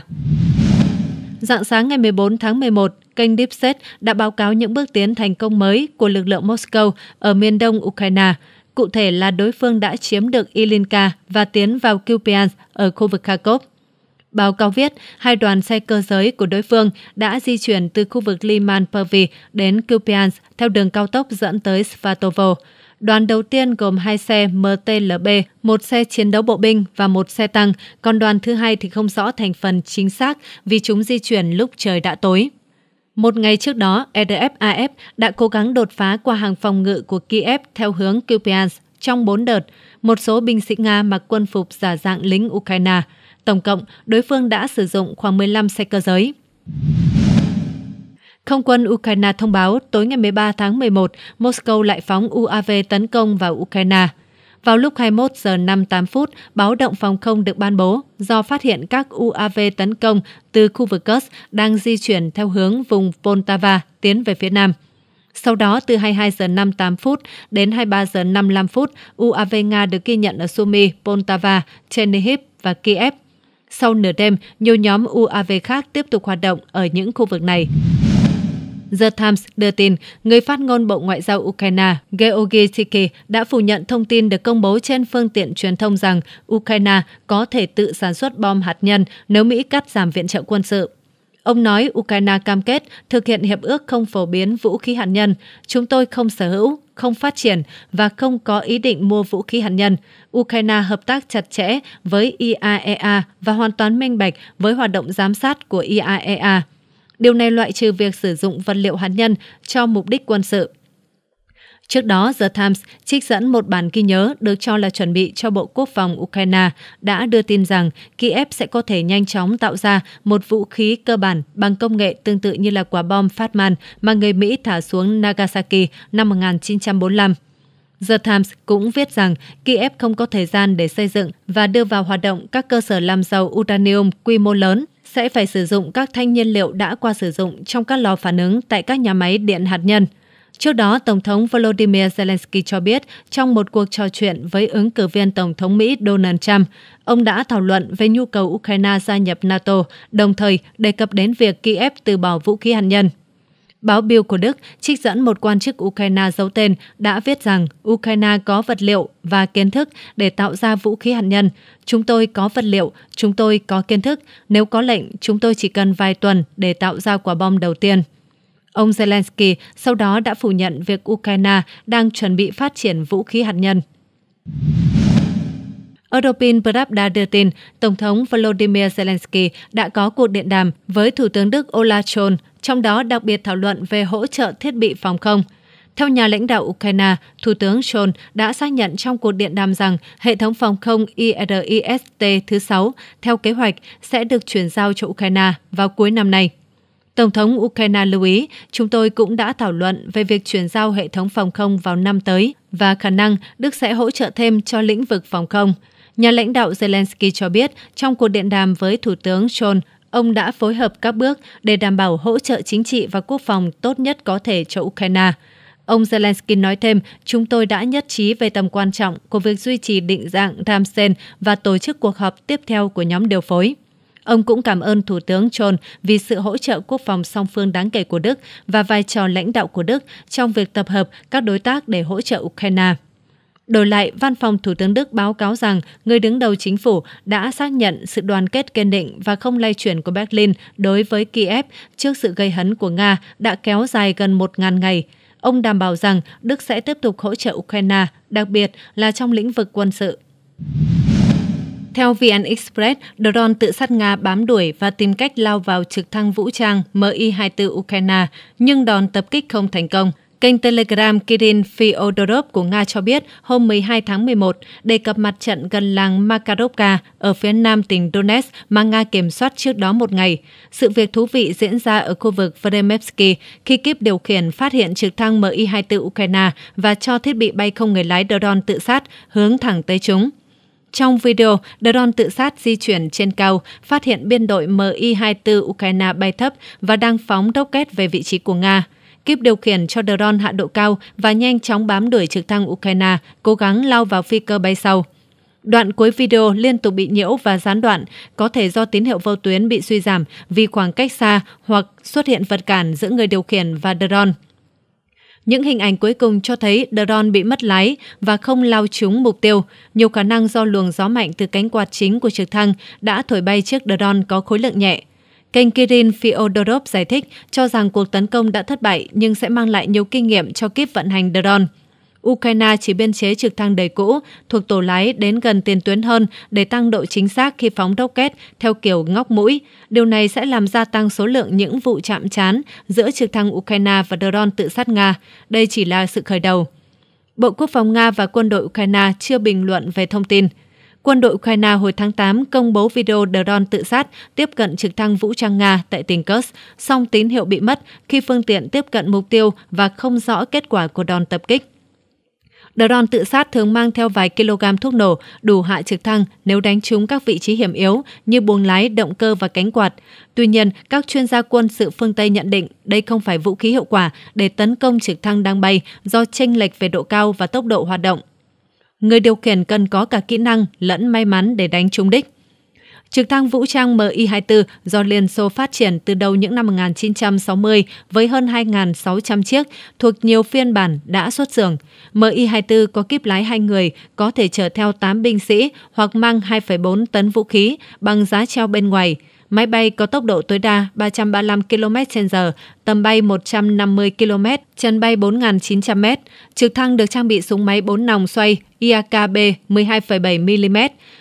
Dạng sáng ngày 14 tháng 11, kênh Deep Set đã báo cáo những bước tiến thành công mới của lực lượng Moscow ở miền đông Ukraine – cụ thể là đối phương đã chiếm được Ilinka và tiến vào Kupiansk ở khu vực Kharkov. Báo cáo viết, hai đoàn xe cơ giới của đối phương đã di chuyển từ khu vực Liman Pervi đến Kupiansk theo đường cao tốc dẫn tới Svatovo. Đoàn đầu tiên gồm hai xe MTLB, một xe chiến đấu bộ binh và một xe tăng, còn đoàn thứ hai thì không rõ thành phần chính xác vì chúng di chuyển lúc trời đã tối. Một ngày trước đó, EDF-AF đã cố gắng đột phá qua hàng phòng ngự của Kiev theo hướng Kupiansk trong 4 đợt. Một số binh sĩ Nga mặc quân phục giả dạng lính Ukraine. Tổng cộng, đối phương đã sử dụng khoảng 15 xe cơ giới. Không quân Ukraine thông báo tối ngày 13 tháng 11, Moscow lại phóng UAV tấn công vào Ukraine. Vào lúc 21 giờ 58 phút, báo động phòng không được ban bố do phát hiện các UAV tấn công từ khu vực Kursk đang di chuyển theo hướng vùng Poltava tiến về phía nam. Sau đó, từ 22 giờ 58 phút đến 23 giờ 55 phút, UAV Nga được ghi nhận ở Sumy, Poltava, Chernihiv và Kiev. Sau nửa đêm, nhiều nhóm UAV khác tiếp tục hoạt động ở những khu vực này. The Times đưa tin, người phát ngôn Bộ Ngoại giao Ukraine Georgy Tiki đã phủ nhận thông tin được công bố trên phương tiện truyền thông rằng Ukraine có thể tự sản xuất bom hạt nhân nếu Mỹ cắt giảm viện trợ quân sự. Ông nói Ukraine cam kết thực hiện hiệp ước không phổ biến vũ khí hạt nhân. Chúng tôi không sở hữu, không phát triển và không có ý định mua vũ khí hạt nhân. Ukraine hợp tác chặt chẽ với IAEA e và hoàn toàn minh bạch với hoạt động giám sát của IAEA. E Điều này loại trừ việc sử dụng vật liệu hạt nhân cho mục đích quân sự. Trước đó, The Times trích dẫn một bản ghi nhớ được cho là chuẩn bị cho Bộ Quốc phòng Ukraine đã đưa tin rằng Kiev sẽ có thể nhanh chóng tạo ra một vũ khí cơ bản bằng công nghệ tương tự như là quả bom Man mà người Mỹ thả xuống Nagasaki năm 1945. The Times cũng viết rằng Kiev không có thời gian để xây dựng và đưa vào hoạt động các cơ sở làm dầu uranium quy mô lớn sẽ phải sử dụng các thanh nhiên liệu đã qua sử dụng trong các lò phản ứng tại các nhà máy điện hạt nhân. Trước đó, Tổng thống Volodymyr Zelensky cho biết trong một cuộc trò chuyện với ứng cử viên Tổng thống Mỹ Donald Trump, ông đã thảo luận về nhu cầu Ukraine gia nhập NATO, đồng thời đề cập đến việc Kiev từ bỏ vũ khí hạt nhân. Báo Bill của Đức trích dẫn một quan chức Ukraine giấu tên đã viết rằng Ukraine có vật liệu và kiến thức để tạo ra vũ khí hạt nhân. Chúng tôi có vật liệu, chúng tôi có kiến thức. Nếu có lệnh, chúng tôi chỉ cần vài tuần để tạo ra quả bom đầu tiên. Ông Zelensky sau đó đã phủ nhận việc Ukraine đang chuẩn bị phát triển vũ khí hạt nhân. Europin Pravda đưa tin, Tổng thống Volodymyr Zelensky đã có cuộc điện đàm với Thủ tướng Đức Olaf Scholz, trong đó đặc biệt thảo luận về hỗ trợ thiết bị phòng không. Theo nhà lãnh đạo Ukraine, Thủ tướng Scholz đã xác nhận trong cuộc điện đàm rằng hệ thống phòng không IRIS-T thứ 6 theo kế hoạch sẽ được chuyển giao cho Ukraine vào cuối năm nay. Tổng thống Ukraine lưu ý, chúng tôi cũng đã thảo luận về việc chuyển giao hệ thống phòng không vào năm tới và khả năng Đức sẽ hỗ trợ thêm cho lĩnh vực phòng không. Nhà lãnh đạo Zelensky cho biết trong cuộc điện đàm với Thủ tướng John, ông đã phối hợp các bước để đảm bảo hỗ trợ chính trị và quốc phòng tốt nhất có thể cho Ukraine. Ông Zelensky nói thêm, chúng tôi đã nhất trí về tầm quan trọng của việc duy trì định dạng Ramsen và tổ chức cuộc họp tiếp theo của nhóm điều phối. Ông cũng cảm ơn Thủ tướng John vì sự hỗ trợ quốc phòng song phương đáng kể của Đức và vai trò lãnh đạo của Đức trong việc tập hợp các đối tác để hỗ trợ Ukraine. Đổi lại, Văn phòng Thủ tướng Đức báo cáo rằng người đứng đầu chính phủ đã xác nhận sự đoàn kết kiên định và không lay chuyển của Berlin đối với Kiev trước sự gây hấn của Nga đã kéo dài gần 1.000 ngày. Ông đảm bảo rằng Đức sẽ tiếp tục hỗ trợ Ukraine, đặc biệt là trong lĩnh vực quân sự. Theo VN Express, drone tự sát Nga bám đuổi và tìm cách lao vào trực thăng vũ trang Mi-24 Ukraine, nhưng đòn tập kích không thành công – Kênh Telegram Kirin Fyodorov của Nga cho biết hôm 12 tháng 11 đề cập mặt trận gần làng Makarovka ở phía nam tỉnh Donetsk mà Nga kiểm soát trước đó một ngày. Sự việc thú vị diễn ra ở khu vực Vremevsky khi kíp điều khiển phát hiện trực thăng Mi-24 Ukraine và cho thiết bị bay không người lái Doron tự sát hướng thẳng tới chúng. Trong video, drone tự sát di chuyển trên cao, phát hiện biên đội Mi-24 Ukraine bay thấp và đang phóng rocket về vị trí của Nga. Kip điều khiển cho drone hạ độ cao và nhanh chóng bám đuổi trực thăng Ukraine, cố gắng lao vào phi cơ bay sau. Đoạn cuối video liên tục bị nhiễu và gián đoạn, có thể do tín hiệu vô tuyến bị suy giảm vì khoảng cách xa hoặc xuất hiện vật cản giữa người điều khiển và drone. Những hình ảnh cuối cùng cho thấy drone bị mất lái và không lao trúng mục tiêu, nhiều khả năng do luồng gió mạnh từ cánh quạt chính của trực thăng đã thổi bay chiếc drone có khối lượng nhẹ. Kênh Kirin Fyodorov giải thích cho rằng cuộc tấn công đã thất bại nhưng sẽ mang lại nhiều kinh nghiệm cho kíp vận hành drone. Ukraine chỉ biên chế trực thăng đầy cũ thuộc tổ lái đến gần tiền tuyến hơn để tăng độ chính xác khi phóng rocket theo kiểu ngóc mũi. Điều này sẽ làm gia tăng số lượng những vụ chạm trán giữa trực thăng Ukraine và drone tự sát Nga. Đây chỉ là sự khởi đầu. Bộ Quốc phòng Nga và quân đội Ukraine chưa bình luận về thông tin quân đội Ukraine hồi tháng 8 công bố video drone tự sát tiếp cận trực thăng vũ trang Nga tại tỉnh Kursk, song tín hiệu bị mất khi phương tiện tiếp cận mục tiêu và không rõ kết quả của đòn tập kích. Drone tự sát thường mang theo vài kg thuốc nổ đủ hạ trực thăng nếu đánh trúng các vị trí hiểm yếu như buồng lái, động cơ và cánh quạt. Tuy nhiên, các chuyên gia quân sự phương Tây nhận định đây không phải vũ khí hiệu quả để tấn công trực thăng đang bay do chênh lệch về độ cao và tốc độ hoạt động người điều khiển cần có cả kỹ năng lẫn may mắn để đánh trúng đích. Trực thăng vũ trang Mi-24 do Liên Xô phát triển từ đầu những năm 1960 với hơn 2.600 chiếc thuộc nhiều phiên bản đã xuất xưởng. Mi-24 có kíp lái 2 người, có thể chở theo 8 binh sĩ hoặc mang 2,4 tấn vũ khí bằng giá treo bên ngoài – Máy bay có tốc độ tối đa 335 km/h, tầm bay 150 km, chân bay 4.900m. Trực thăng được trang bị súng máy 4 nòng xoay IAKB 12,7 mm,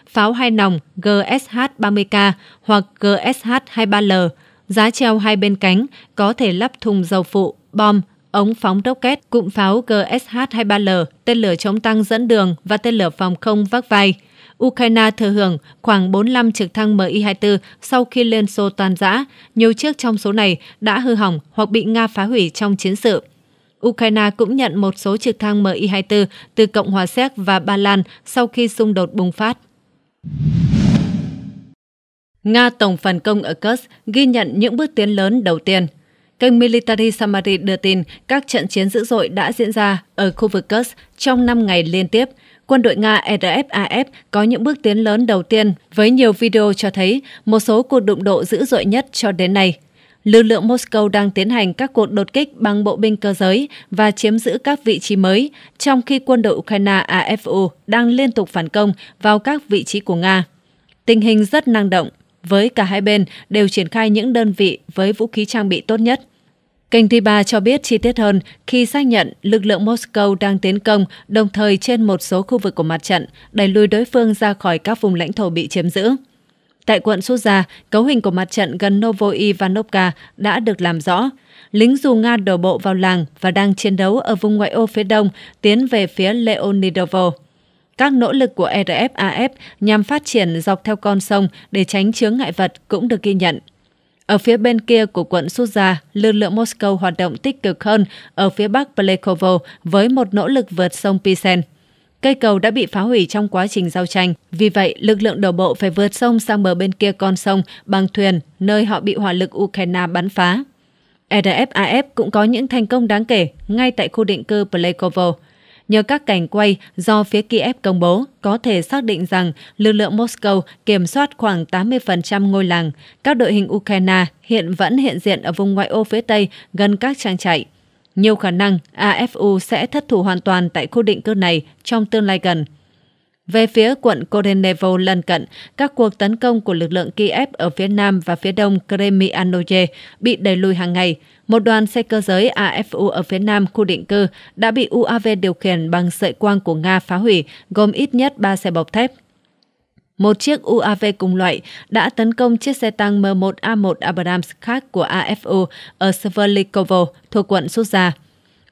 pháo 2 nòng GSH-30K hoặc GSH-23L. Giá treo hai bên cánh có thể lắp thùng dầu phụ, bom, ống phóng rocket, cụm pháo GSH-23L, tên lửa chống tăng dẫn đường và tên lửa phòng không vác vai – Ukraine thừa hưởng khoảng 45 trực thăng Mi-24 sau khi Liên Xô toàn rã. Nhiều chiếc trong số này đã hư hỏng hoặc bị Nga phá hủy trong chiến sự. Ukraine cũng nhận một số trực thăng Mi-24 từ Cộng hòa Séc và Ba Lan sau khi xung đột bùng phát. Nga tổng phản công ở Kursk ghi nhận những bước tiến lớn đầu tiên. Kênh Military Summary đưa tin các trận chiến dữ dội đã diễn ra ở khu vực Kursk trong 5 ngày liên tiếp – quân đội Nga RFAF e có những bước tiến lớn đầu tiên với nhiều video cho thấy một số cuộc đụng độ dữ dội nhất cho đến nay. Lực lượng Moscow đang tiến hành các cuộc đột kích bằng bộ binh cơ giới và chiếm giữ các vị trí mới, trong khi quân đội Ukraine AFU đang liên tục phản công vào các vị trí của Nga. Tình hình rất năng động, với cả hai bên đều triển khai những đơn vị với vũ khí trang bị tốt nhất – Kênh Riba cho biết chi tiết hơn khi xác nhận lực lượng Moscow đang tiến công đồng thời trên một số khu vực của mặt trận, đẩy lùi đối phương ra khỏi các vùng lãnh thổ bị chiếm giữ. Tại quận Suza, cấu hình của mặt trận gần Novoivanovka đã được làm rõ. Lính dù Nga đổ bộ vào làng và đang chiến đấu ở vùng ngoại ô phía đông tiến về phía Leonidovo. Các nỗ lực của RFAF e nhằm phát triển dọc theo con sông để tránh chướng ngại vật cũng được ghi nhận. Ở phía bên kia của quận Suza, lực lượng Moscow hoạt động tích cực hơn ở phía bắc Plekovo với một nỗ lực vượt sông Pisen. Cây cầu đã bị phá hủy trong quá trình giao tranh, vì vậy lực lượng đổ bộ phải vượt sông sang bờ bên kia con sông bằng thuyền, nơi họ bị hỏa lực Ukraine bắn phá. RFAF e cũng có những thành công đáng kể ngay tại khu định cư Plekovo. Nhờ các cảnh quay do phía Kiev công bố, có thể xác định rằng lực lượng Moscow kiểm soát khoảng 80% ngôi làng. Các đội hình Ukraine hiện vẫn hiện diện ở vùng ngoại ô phía Tây gần các trang trại. Nhiều khả năng AFU sẽ thất thủ hoàn toàn tại khu định cư này trong tương lai gần. Về phía quận Korenevo lân cận, các cuộc tấn công của lực lượng Kiev ở phía nam và phía đông Kremianoye bị đẩy lùi hàng ngày – một đoàn xe cơ giới AFU ở phía nam khu định cư đã bị UAV điều khiển bằng sợi quang của Nga phá hủy, gồm ít nhất 3 xe bọc thép. Một chiếc UAV cùng loại đã tấn công chiếc xe tăng M1A1 Abrams khác của AFU ở Sverlikovo thuộc quận Suza.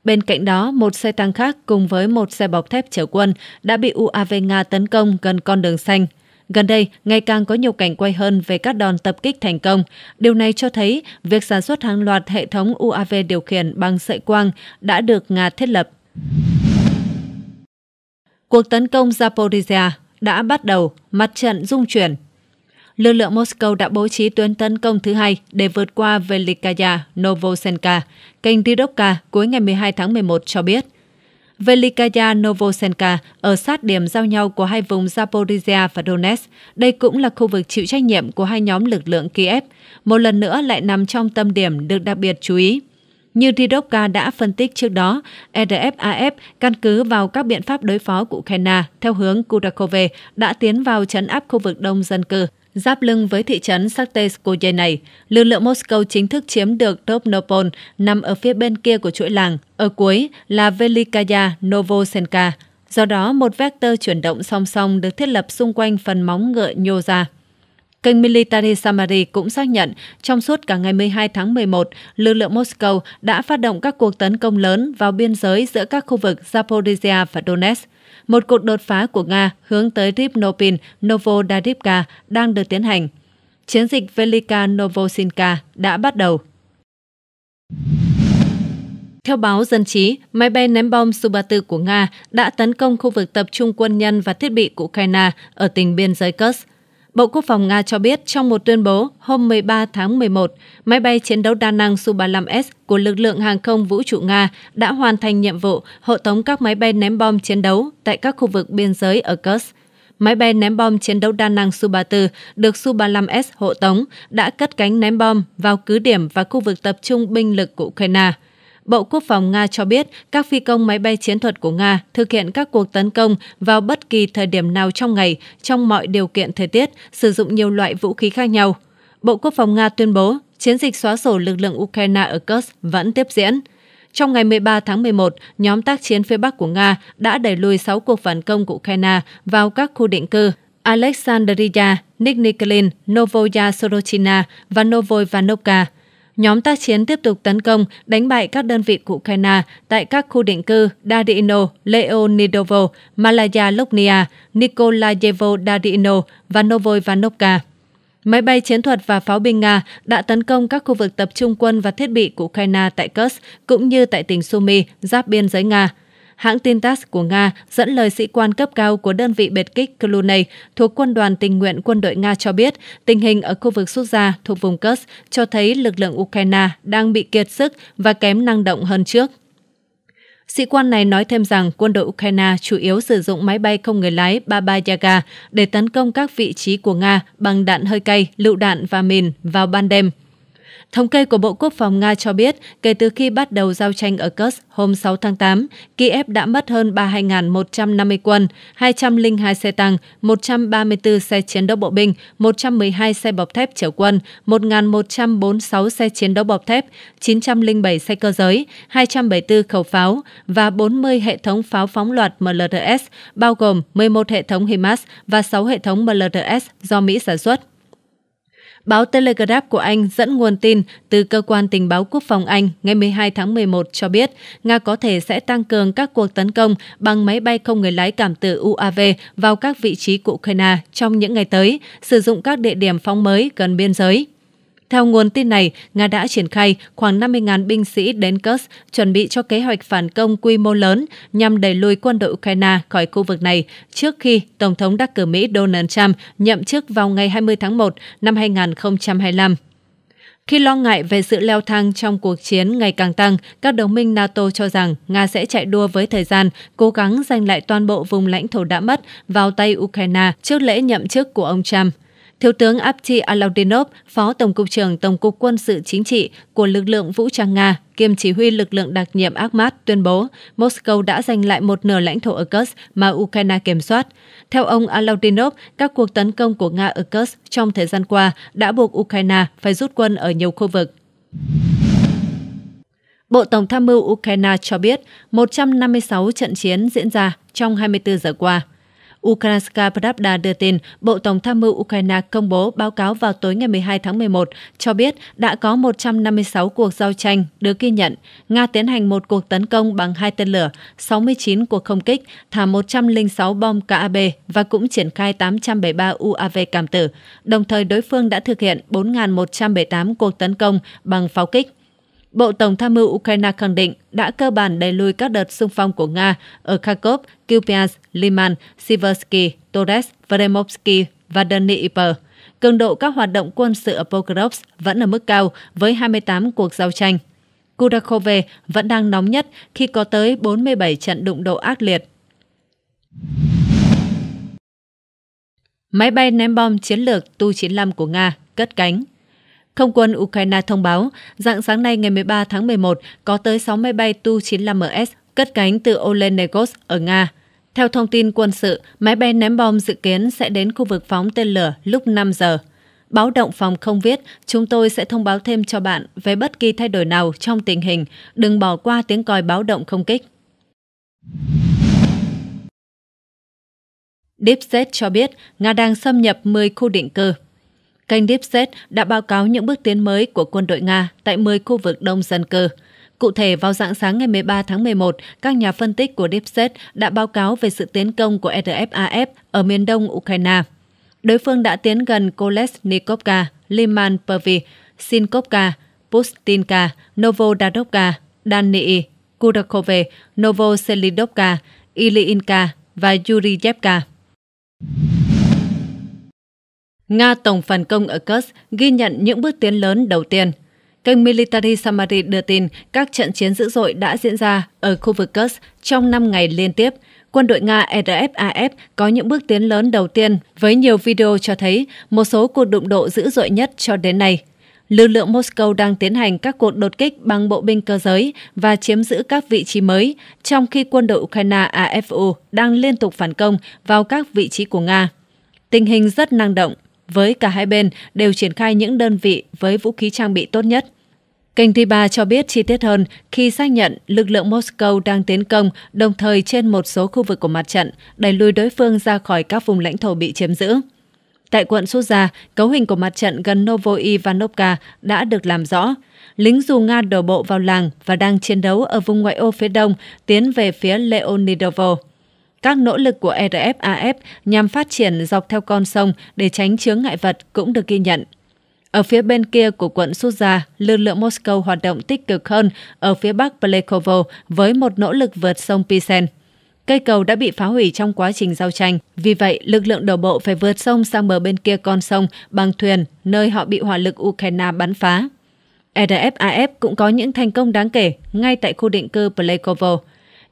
Bên cạnh đó, một xe tăng khác cùng với một xe bọc thép chở quân đã bị UAV Nga tấn công gần con đường xanh. Gần đây, ngày càng có nhiều cảnh quay hơn về các đòn tập kích thành công. Điều này cho thấy việc sản xuất hàng loạt hệ thống UAV điều khiển bằng sợi quang đã được Nga thiết lập. Cuộc tấn công Zaporizhia đã bắt đầu, mặt trận dung chuyển. Lực lượng Moscow đã bố trí tuyến tấn công thứ hai để vượt qua Velikaya Novosenka. Kênh Dirovka cuối ngày 12 tháng 11 cho biết Velikaya Novosenka ở sát điểm giao nhau của hai vùng Zaporizhia và Donetsk. Đây cũng là khu vực chịu trách nhiệm của hai nhóm lực lượng Kiev, một lần nữa lại nằm trong tâm điểm được đặc biệt chú ý. Như Ridovka đã phân tích trước đó, RFAF e căn cứ vào các biện pháp đối phó của Ukraine theo hướng Kudakove đã tiến vào trấn áp khu vực đông dân cư. Giáp lưng với thị trấn Saktesskoye này, lực lượng Moscow chính thức chiếm được Topnopol nằm ở phía bên kia của chuỗi làng, ở cuối là Velikaya Novosenka. Do đó, một vector chuyển động song song được thiết lập xung quanh phần móng ngựa Nyoza. Kênh Military Samari cũng xác nhận, trong suốt cả ngày 12 tháng 11, lực lượng Moscow đã phát động các cuộc tấn công lớn vào biên giới giữa các khu vực Zaporizhia và Donetsk một cuộc đột phá của Nga hướng tới Ribnopin Novodadivka đang được tiến hành. Chiến dịch Velika Novosinka đã bắt đầu. Theo báo Dân Chí, máy bay ném bom Su-34 của Nga đã tấn công khu vực tập trung quân nhân và thiết bị của Ukraine ở tỉnh biên giới Kursk. Bộ Quốc phòng Nga cho biết trong một tuyên bố hôm 13 tháng 11, máy bay chiến đấu đa năng Su-35S của lực lượng hàng không vũ trụ Nga đã hoàn thành nhiệm vụ hộ tống các máy bay ném bom chiến đấu tại các khu vực biên giới ở Kursk. Máy bay ném bom chiến đấu đa năng Su-34 được Su-35S hộ tống đã cất cánh ném bom vào cứ điểm và khu vực tập trung binh lực của Ukraine – Bộ Quốc phòng Nga cho biết các phi công máy bay chiến thuật của Nga thực hiện các cuộc tấn công vào bất kỳ thời điểm nào trong ngày, trong mọi điều kiện thời tiết, sử dụng nhiều loại vũ khí khác nhau. Bộ Quốc phòng Nga tuyên bố chiến dịch xóa sổ lực lượng Ukraine ở Kursk vẫn tiếp diễn. Trong ngày 13 tháng 11, nhóm tác chiến phía Bắc của Nga đã đẩy lùi 6 cuộc phản công của Ukraine vào các khu định cư Alexandria, Nikniklin, Novoya Sorochina và Novoivanovka nhóm tác chiến tiếp tục tấn công, đánh bại các đơn vị của Ukraine tại các khu định cư Dadino, Leonidovo, Malaya Loknia, Nikolayevo Dadino và Novoivanovka. Máy bay chiến thuật và pháo binh Nga đã tấn công các khu vực tập trung quân và thiết bị của Ukraine tại Kursk cũng như tại tỉnh Sumy, giáp biên giới Nga hãng tin TASS của Nga dẫn lời sĩ quan cấp cao của đơn vị biệt kích Klunay thuộc quân đoàn tình nguyện quân đội Nga cho biết tình hình ở khu vực rút thuộc vùng Kursk cho thấy lực lượng Ukraine đang bị kiệt sức và kém năng động hơn trước. Sĩ quan này nói thêm rằng quân đội Ukraine chủ yếu sử dụng máy bay không người lái Baba Yaga để tấn công các vị trí của Nga bằng đạn hơi cay, lựu đạn và mìn vào ban đêm – Thống kê của Bộ Quốc phòng Nga cho biết, kể từ khi bắt đầu giao tranh ở Kursk hôm 6 tháng 8, Kiev đã mất hơn 32.150 quân, 202 xe tăng, 134 xe chiến đấu bộ binh, 112 xe bọc thép chở quân, 1.146 xe chiến đấu bọc thép, 907 xe cơ giới, 274 khẩu pháo và 40 hệ thống pháo phóng loạt MLRS, bao gồm 11 hệ thống HIMARS và 6 hệ thống MLRS do Mỹ sản xuất. Báo Telegraph của Anh dẫn nguồn tin từ Cơ quan Tình báo Quốc phòng Anh ngày 12 tháng 11 cho biết Nga có thể sẽ tăng cường các cuộc tấn công bằng máy bay không người lái cảm tử UAV vào các vị trí của Ukraine trong những ngày tới, sử dụng các địa điểm phóng mới gần biên giới. Theo nguồn tin này, Nga đã triển khai khoảng 50.000 binh sĩ đến Kursk chuẩn bị cho kế hoạch phản công quy mô lớn nhằm đẩy lùi quân đội Ukraine khỏi khu vực này trước khi Tổng thống đắc cử Mỹ Donald Trump nhậm chức vào ngày 20 tháng 1 năm 2025. Khi lo ngại về sự leo thang trong cuộc chiến ngày càng tăng, các đồng minh NATO cho rằng Nga sẽ chạy đua với thời gian, cố gắng giành lại toàn bộ vùng lãnh thổ đã mất vào tay Ukraine trước lễ nhậm chức của ông Trump. Thiếu tướng Apti Alaudinov, Phó Tổng cục trưởng Tổng cục Quân sự Chính trị của lực lượng vũ trang Nga, kiêm chỉ huy lực lượng đặc nhiệm Akhmat tuyên bố Moscow đã giành lại một nửa lãnh thổ ở Kursk mà Ukraine kiểm soát. Theo ông Alaudinov, các cuộc tấn công của Nga ở Kursk trong thời gian qua đã buộc Ukraine phải rút quân ở nhiều khu vực. Bộ Tổng tham mưu Ukraine cho biết 156 trận chiến diễn ra trong 24 giờ qua. Ukrainska Pravda đưa tin, Bộ Tổng tham mưu Ukraine công bố báo cáo vào tối ngày 12 tháng 11 cho biết đã có 156 cuộc giao tranh được ghi nhận. Nga tiến hành một cuộc tấn công bằng hai tên lửa, 69 cuộc không kích, thả 106 bom KAB và cũng triển khai 873 UAV cảm tử. Đồng thời, đối phương đã thực hiện 4.178 cuộc tấn công bằng pháo kích. Bộ Tổng tham mưu Ukraine khẳng định đã cơ bản đẩy lùi các đợt xung phong của Nga ở Kharkov, Kupiansk, Liman, Siversky, Torres, Vremovsky và Dnipro. Cường độ các hoạt động quân sự ở Pokrovsk vẫn ở mức cao với 28 cuộc giao tranh. Kurakove vẫn đang nóng nhất khi có tới 47 trận đụng độ ác liệt. Máy bay ném bom chiến lược Tu-95 của Nga cất cánh không quân Ukraine thông báo, dạng sáng nay ngày 13 tháng 11 có tới 6 máy bay Tu-95MS cất cánh từ Olenegos ở Nga. Theo thông tin quân sự, máy bay ném bom dự kiến sẽ đến khu vực phóng tên lửa lúc 5 giờ. Báo động phòng không viết, chúng tôi sẽ thông báo thêm cho bạn về bất kỳ thay đổi nào trong tình hình. Đừng bỏ qua tiếng còi báo động không kích. Deep State cho biết Nga đang xâm nhập 10 khu định cư kênh DeepSet đã báo cáo những bước tiến mới của quân đội Nga tại 10 khu vực đông dân cư. Cụ thể, vào dạng sáng ngày 13 tháng 11, các nhà phân tích của DeepSet đã báo cáo về sự tiến công của RFAF e ở miền đông Ukraine. Đối phương đã tiến gần Kolesnikovka, Liman Pervi, Sinkovka, Pustinka, Novodadovka, Danii, Kudakove, Novoselidovka, Iliinka và Yuriyevka. Nga tổng phản công ở Kursk ghi nhận những bước tiến lớn đầu tiên. Kênh Military Summary đưa tin các trận chiến dữ dội đã diễn ra ở khu vực Kursk trong 5 ngày liên tiếp. Quân đội Nga RFAF e có những bước tiến lớn đầu tiên với nhiều video cho thấy một số cuộc đụng độ dữ dội nhất cho đến nay. Lực lượng Moscow đang tiến hành các cuộc đột kích bằng bộ binh cơ giới và chiếm giữ các vị trí mới, trong khi quân đội Ukraine AFU đang liên tục phản công vào các vị trí của Nga. Tình hình rất năng động, với cả hai bên đều triển khai những đơn vị với vũ khí trang bị tốt nhất. Kênh Tiba cho biết chi tiết hơn khi xác nhận lực lượng Moscow đang tiến công đồng thời trên một số khu vực của mặt trận, đẩy lùi đối phương ra khỏi các vùng lãnh thổ bị chiếm giữ. Tại quận Suza, cấu hình của mặt trận gần Novoivanovka đã được làm rõ. Lính dù Nga đổ bộ vào làng và đang chiến đấu ở vùng ngoại ô phía đông, tiến về phía Leonidovo. Các nỗ lực của RFAF e nhằm phát triển dọc theo con sông để tránh chướng ngại vật cũng được ghi nhận. Ở phía bên kia của quận Suza, lực lượng Moscow hoạt động tích cực hơn ở phía bắc Plekovo với một nỗ lực vượt sông Pisen. Cây cầu đã bị phá hủy trong quá trình giao tranh, vì vậy lực lượng đổ bộ phải vượt sông sang bờ bên kia con sông bằng thuyền, nơi họ bị hỏa lực Ukraine bắn phá. RFAF e cũng có những thành công đáng kể ngay tại khu định cư Plekovo.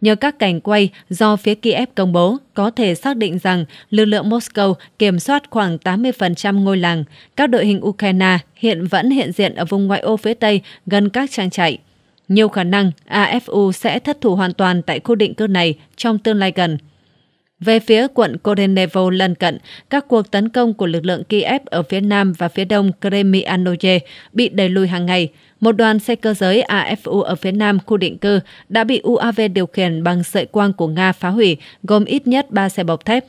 Nhờ các cảnh quay do phía Kiev công bố, có thể xác định rằng lực lượng Moscow kiểm soát khoảng 80% ngôi làng. Các đội hình Ukraine hiện vẫn hiện diện ở vùng ngoại ô phía Tây gần các trang trại. Nhiều khả năng AFU sẽ thất thủ hoàn toàn tại khu định cư này trong tương lai gần. Về phía quận Korenevo lân cận, các cuộc tấn công của lực lượng Kiev ở phía nam và phía đông Kremianoye bị đẩy lùi hàng ngày. Một đoàn xe cơ giới AFU ở phía nam khu định cư đã bị UAV điều khiển bằng sợi quang của Nga phá hủy, gồm ít nhất 3 xe bọc thép.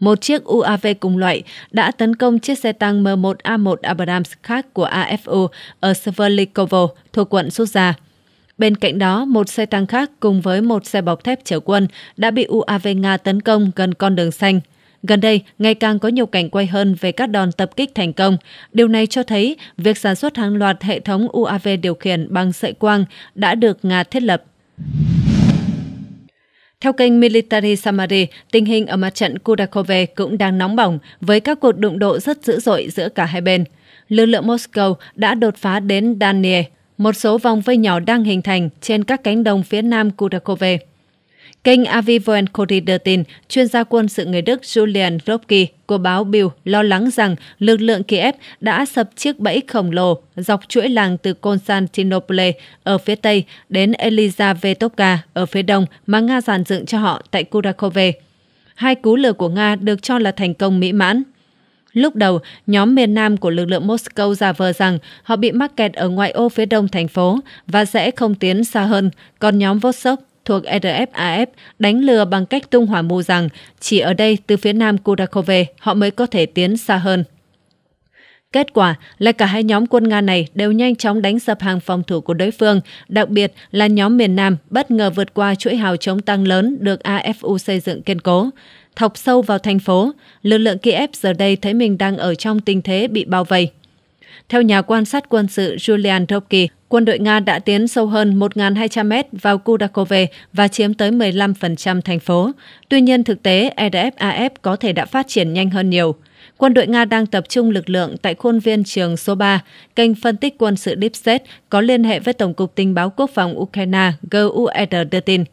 Một chiếc UAV cùng loại đã tấn công chiếc xe tăng M1A1 Abrams khác của AFU ở Sverlikovo thuộc quận Suzsa. Bên cạnh đó, một xe tăng khác cùng với một xe bọc thép chở quân đã bị UAV Nga tấn công gần con đường xanh. Gần đây, ngày càng có nhiều cảnh quay hơn về các đòn tập kích thành công. Điều này cho thấy việc sản xuất hàng loạt hệ thống UAV điều khiển bằng sợi quang đã được Nga thiết lập. Theo kênh Military Summary, tình hình ở mặt trận Kudakove cũng đang nóng bỏng với các cuộc đụng độ rất dữ dội giữa cả hai bên. Lực lượng Moscow đã đột phá đến Daniel, một số vòng vây nhỏ đang hình thành trên các cánh đồng phía nam Kudakove. Kênh Avivoen tin chuyên gia quân sự người Đức Julian Robke của báo Bill lo lắng rằng lực lượng Kiev đã sập chiếc bẫy khổng lồ dọc chuỗi làng từ Constantinople ở phía Tây đến Elizavetovka ở phía Đông mà Nga giàn dựng cho họ tại Kudakove. Hai cú lừa của Nga được cho là thành công mỹ mãn. Lúc đầu, nhóm miền Nam của lực lượng Moscow giả vờ rằng họ bị mắc kẹt ở ngoại ô phía đông thành phố và sẽ không tiến xa hơn, còn nhóm Vostok thuộc RFAF e đánh lừa bằng cách tung hỏa mù rằng chỉ ở đây từ phía nam Kudakove họ mới có thể tiến xa hơn. Kết quả là cả hai nhóm quân Nga này đều nhanh chóng đánh sập hàng phòng thủ của đối phương, đặc biệt là nhóm miền Nam bất ngờ vượt qua chuỗi hào chống tăng lớn được AFU xây dựng kiên cố thọc sâu vào thành phố, lực lượng Kiev giờ đây thấy mình đang ở trong tình thế bị bao vây. Theo nhà quan sát quân sự Julian Tropki, quân đội Nga đã tiến sâu hơn 1.200 mét vào Kudakove và chiếm tới 15% thành phố. Tuy nhiên, thực tế, RFAF e có thể đã phát triển nhanh hơn nhiều. Quân đội Nga đang tập trung lực lượng tại khuôn viên trường số 3, kênh phân tích quân sự Deep State có liên hệ với Tổng cục Tình báo Quốc phòng Ukraine GUR e đưa tin.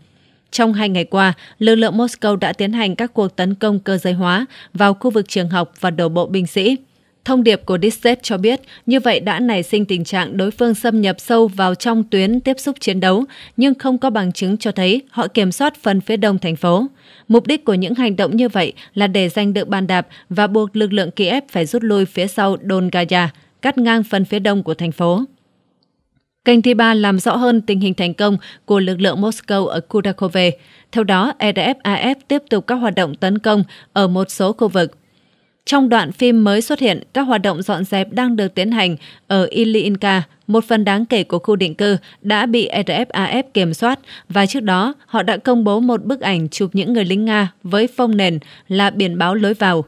Trong hai ngày qua, lực lượng Moscow đã tiến hành các cuộc tấn công cơ giới hóa vào khu vực trường học và đổ bộ binh sĩ. Thông điệp của Disset cho biết, như vậy đã nảy sinh tình trạng đối phương xâm nhập sâu vào trong tuyến tiếp xúc chiến đấu, nhưng không có bằng chứng cho thấy họ kiểm soát phần phía đông thành phố. Mục đích của những hành động như vậy là để giành được bàn đạp và buộc lực lượng Kiev phải rút lui phía sau Don Gaya, cắt ngang phần phía đông của thành phố. Kênh thứ ba làm rõ hơn tình hình thành công của lực lượng Moscow ở Kudakove. Theo đó, EDF-AF tiếp tục các hoạt động tấn công ở một số khu vực. Trong đoạn phim mới xuất hiện, các hoạt động dọn dẹp đang được tiến hành ở Ilyinka, một phần đáng kể của khu định cư đã bị RFAF e kiểm soát và trước đó họ đã công bố một bức ảnh chụp những người lính Nga với phông nền là biển báo lối vào.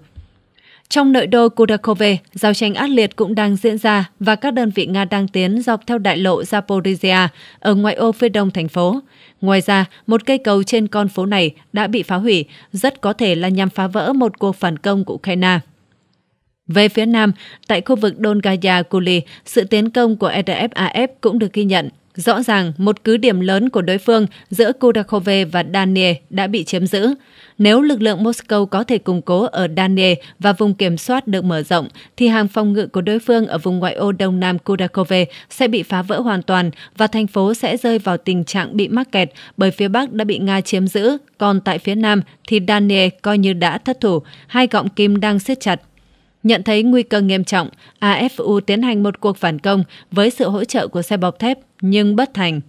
Trong nội đô Kudakove, giao tranh ác liệt cũng đang diễn ra và các đơn vị Nga đang tiến dọc theo đại lộ Zaporizhia ở ngoại ô phía đông thành phố. Ngoài ra, một cây cầu trên con phố này đã bị phá hủy, rất có thể là nhằm phá vỡ một cuộc phản công của Ukraine. Về phía nam, tại khu vực Dongaya Kuli, sự tiến công của RFAF e cũng được ghi nhận. Rõ ràng, một cứ điểm lớn của đối phương giữa Kudakove và Danie đã bị chiếm giữ. Nếu lực lượng Moscow có thể củng cố ở Danne và vùng kiểm soát được mở rộng, thì hàng phòng ngự của đối phương ở vùng ngoại ô đông nam Kudakove sẽ bị phá vỡ hoàn toàn và thành phố sẽ rơi vào tình trạng bị mắc kẹt bởi phía Bắc đã bị Nga chiếm giữ, còn tại phía Nam thì Danne coi như đã thất thủ, hai gọng kim đang siết chặt. Nhận thấy nguy cơ nghiêm trọng, AFU tiến hành một cuộc phản công với sự hỗ trợ của xe bọc thép nhưng bất thành.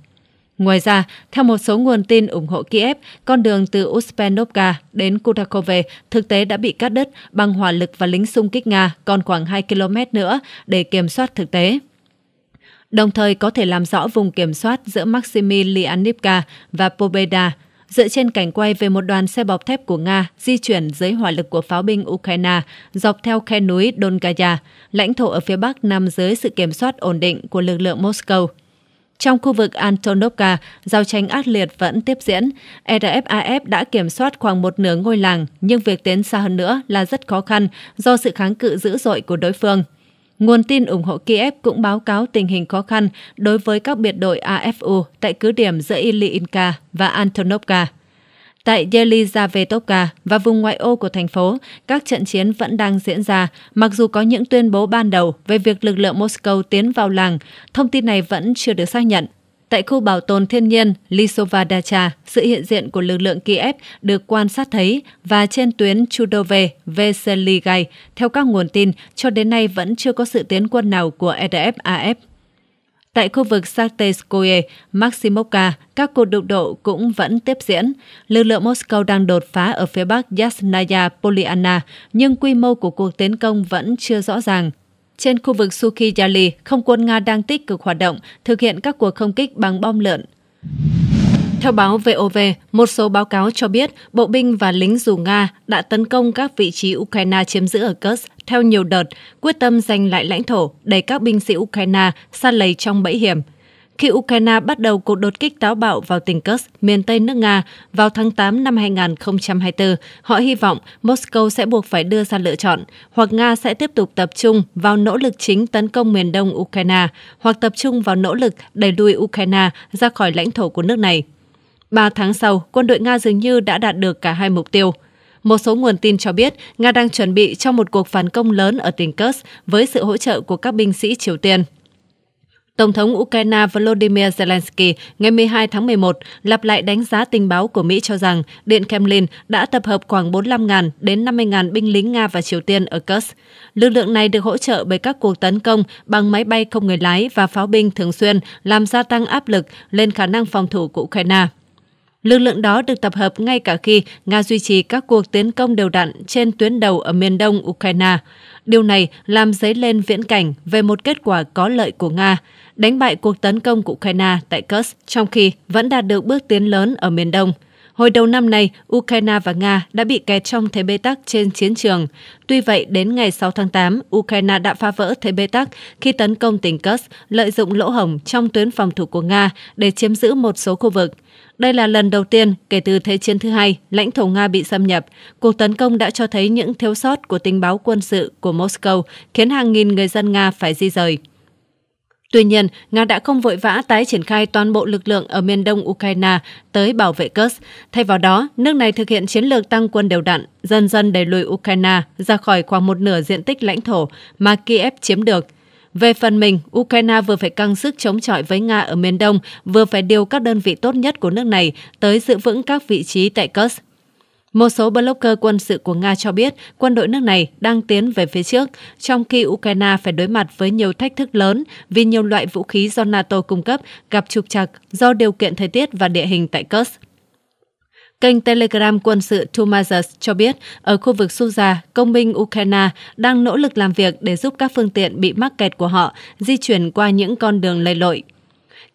Ngoài ra, theo một số nguồn tin ủng hộ Kiev, con đường từ Uspanovka đến kutakove thực tế đã bị cắt đứt bằng hỏa lực và lính xung kích Nga còn khoảng 2 km nữa để kiểm soát thực tế đồng thời có thể làm rõ vùng kiểm soát giữa Maximilianivka và Pobeda, dựa trên cảnh quay về một đoàn xe bọc thép của Nga di chuyển dưới hỏa lực của pháo binh Ukraine dọc theo khe núi donkaya lãnh thổ ở phía bắc nằm dưới sự kiểm soát ổn định của lực lượng Moscow. Trong khu vực Antonovka, giao tranh ác liệt vẫn tiếp diễn. E RFAF đã kiểm soát khoảng một nửa ngôi làng, nhưng việc tiến xa hơn nữa là rất khó khăn do sự kháng cự dữ dội của đối phương. Nguồn tin ủng hộ Kiev cũng báo cáo tình hình khó khăn đối với các biệt đội AFU tại cứ điểm giữa Ilyinka và Antonovka. Tại Yelizavetovka và vùng ngoại ô của thành phố, các trận chiến vẫn đang diễn ra, mặc dù có những tuyên bố ban đầu về việc lực lượng Moscow tiến vào làng, thông tin này vẫn chưa được xác nhận. Tại khu bảo tồn thiên nhiên Lisovadacha, sự hiện diện của lực lượng Kiev được quan sát thấy và trên tuyến Chudove Veseligai, theo các nguồn tin, cho đến nay vẫn chưa có sự tiến quân nào của EDF-AF. Tại khu vực Sarteskoye, Maximovka, các cuộc đụng độ cũng vẫn tiếp diễn. Lực lượng Moscow đang đột phá ở phía bắc Yasnaya Poliana, nhưng quy mô của cuộc tấn công vẫn chưa rõ ràng. Trên khu vực Sukhiyali, không quân Nga đang tích cực hoạt động, thực hiện các cuộc không kích bằng bom lượn. Theo báo VOV, một số báo cáo cho biết bộ binh và lính dù Nga đã tấn công các vị trí Ukraine chiếm giữ ở Kursk theo nhiều đợt, quyết tâm giành lại lãnh thổ để các binh sĩ Ukraine xa lầy trong bẫy hiểm. Khi Ukraine bắt đầu cuộc đột kích táo bạo vào tỉnh Kursk, miền Tây nước Nga, vào tháng 8 năm 2024, họ hy vọng Moscow sẽ buộc phải đưa ra lựa chọn, hoặc Nga sẽ tiếp tục tập trung vào nỗ lực chính tấn công miền đông Ukraine, hoặc tập trung vào nỗ lực đẩy lùi Ukraine ra khỏi lãnh thổ của nước này. 3 tháng sau, quân đội Nga dường như đã đạt được cả hai mục tiêu. Một số nguồn tin cho biết Nga đang chuẩn bị cho một cuộc phản công lớn ở tỉnh Kursk với sự hỗ trợ của các binh sĩ Triều Tiên. Tổng thống Ukraine Volodymyr Zelensky ngày 12 tháng 11 lặp lại đánh giá tình báo của Mỹ cho rằng Điện Kremlin đã tập hợp khoảng 45.000 đến 50.000 binh lính Nga và Triều Tiên ở Kursk. Lực lượng này được hỗ trợ bởi các cuộc tấn công bằng máy bay không người lái và pháo binh thường xuyên làm gia tăng áp lực lên khả năng phòng thủ của Ukraine. Lực lượng đó được tập hợp ngay cả khi Nga duy trì các cuộc tiến công đều đặn trên tuyến đầu ở miền đông Ukraine. Điều này làm dấy lên viễn cảnh về một kết quả có lợi của Nga, đánh bại cuộc tấn công của Ukraine tại Kursk, trong khi vẫn đạt được bước tiến lớn ở miền đông. Hồi đầu năm nay, Ukraine và Nga đã bị kẹt trong thế bê tắc trên chiến trường. Tuy vậy, đến ngày 6 tháng 8, Ukraine đã phá vỡ thế bê tắc khi tấn công tỉnh Kursk, lợi dụng lỗ hổng trong tuyến phòng thủ của Nga để chiếm giữ một số khu vực. Đây là lần đầu tiên kể từ Thế chiến thứ hai, lãnh thổ Nga bị xâm nhập. Cuộc tấn công đã cho thấy những thiếu sót của tình báo quân sự của Moscow, khiến hàng nghìn người dân Nga phải di rời. Tuy nhiên, Nga đã không vội vã tái triển khai toàn bộ lực lượng ở miền đông Ukraine tới bảo vệ Kursk. Thay vào đó, nước này thực hiện chiến lược tăng quân đều đặn, dần dần đẩy lùi Ukraine ra khỏi khoảng một nửa diện tích lãnh thổ mà Kiev chiếm được – về phần mình, Ukraine vừa phải căng sức chống chọi với Nga ở miền Đông, vừa phải điều các đơn vị tốt nhất của nước này tới giữ vững các vị trí tại Kursk. Một số blogger quân sự của Nga cho biết quân đội nước này đang tiến về phía trước, trong khi Ukraine phải đối mặt với nhiều thách thức lớn vì nhiều loại vũ khí do NATO cung cấp gặp trục trặc do điều kiện thời tiết và địa hình tại Kursk. Kênh Telegram quân sự Tumazas cho biết, ở khu vực Suza, công binh Ukraine đang nỗ lực làm việc để giúp các phương tiện bị mắc kẹt của họ di chuyển qua những con đường lầy lội.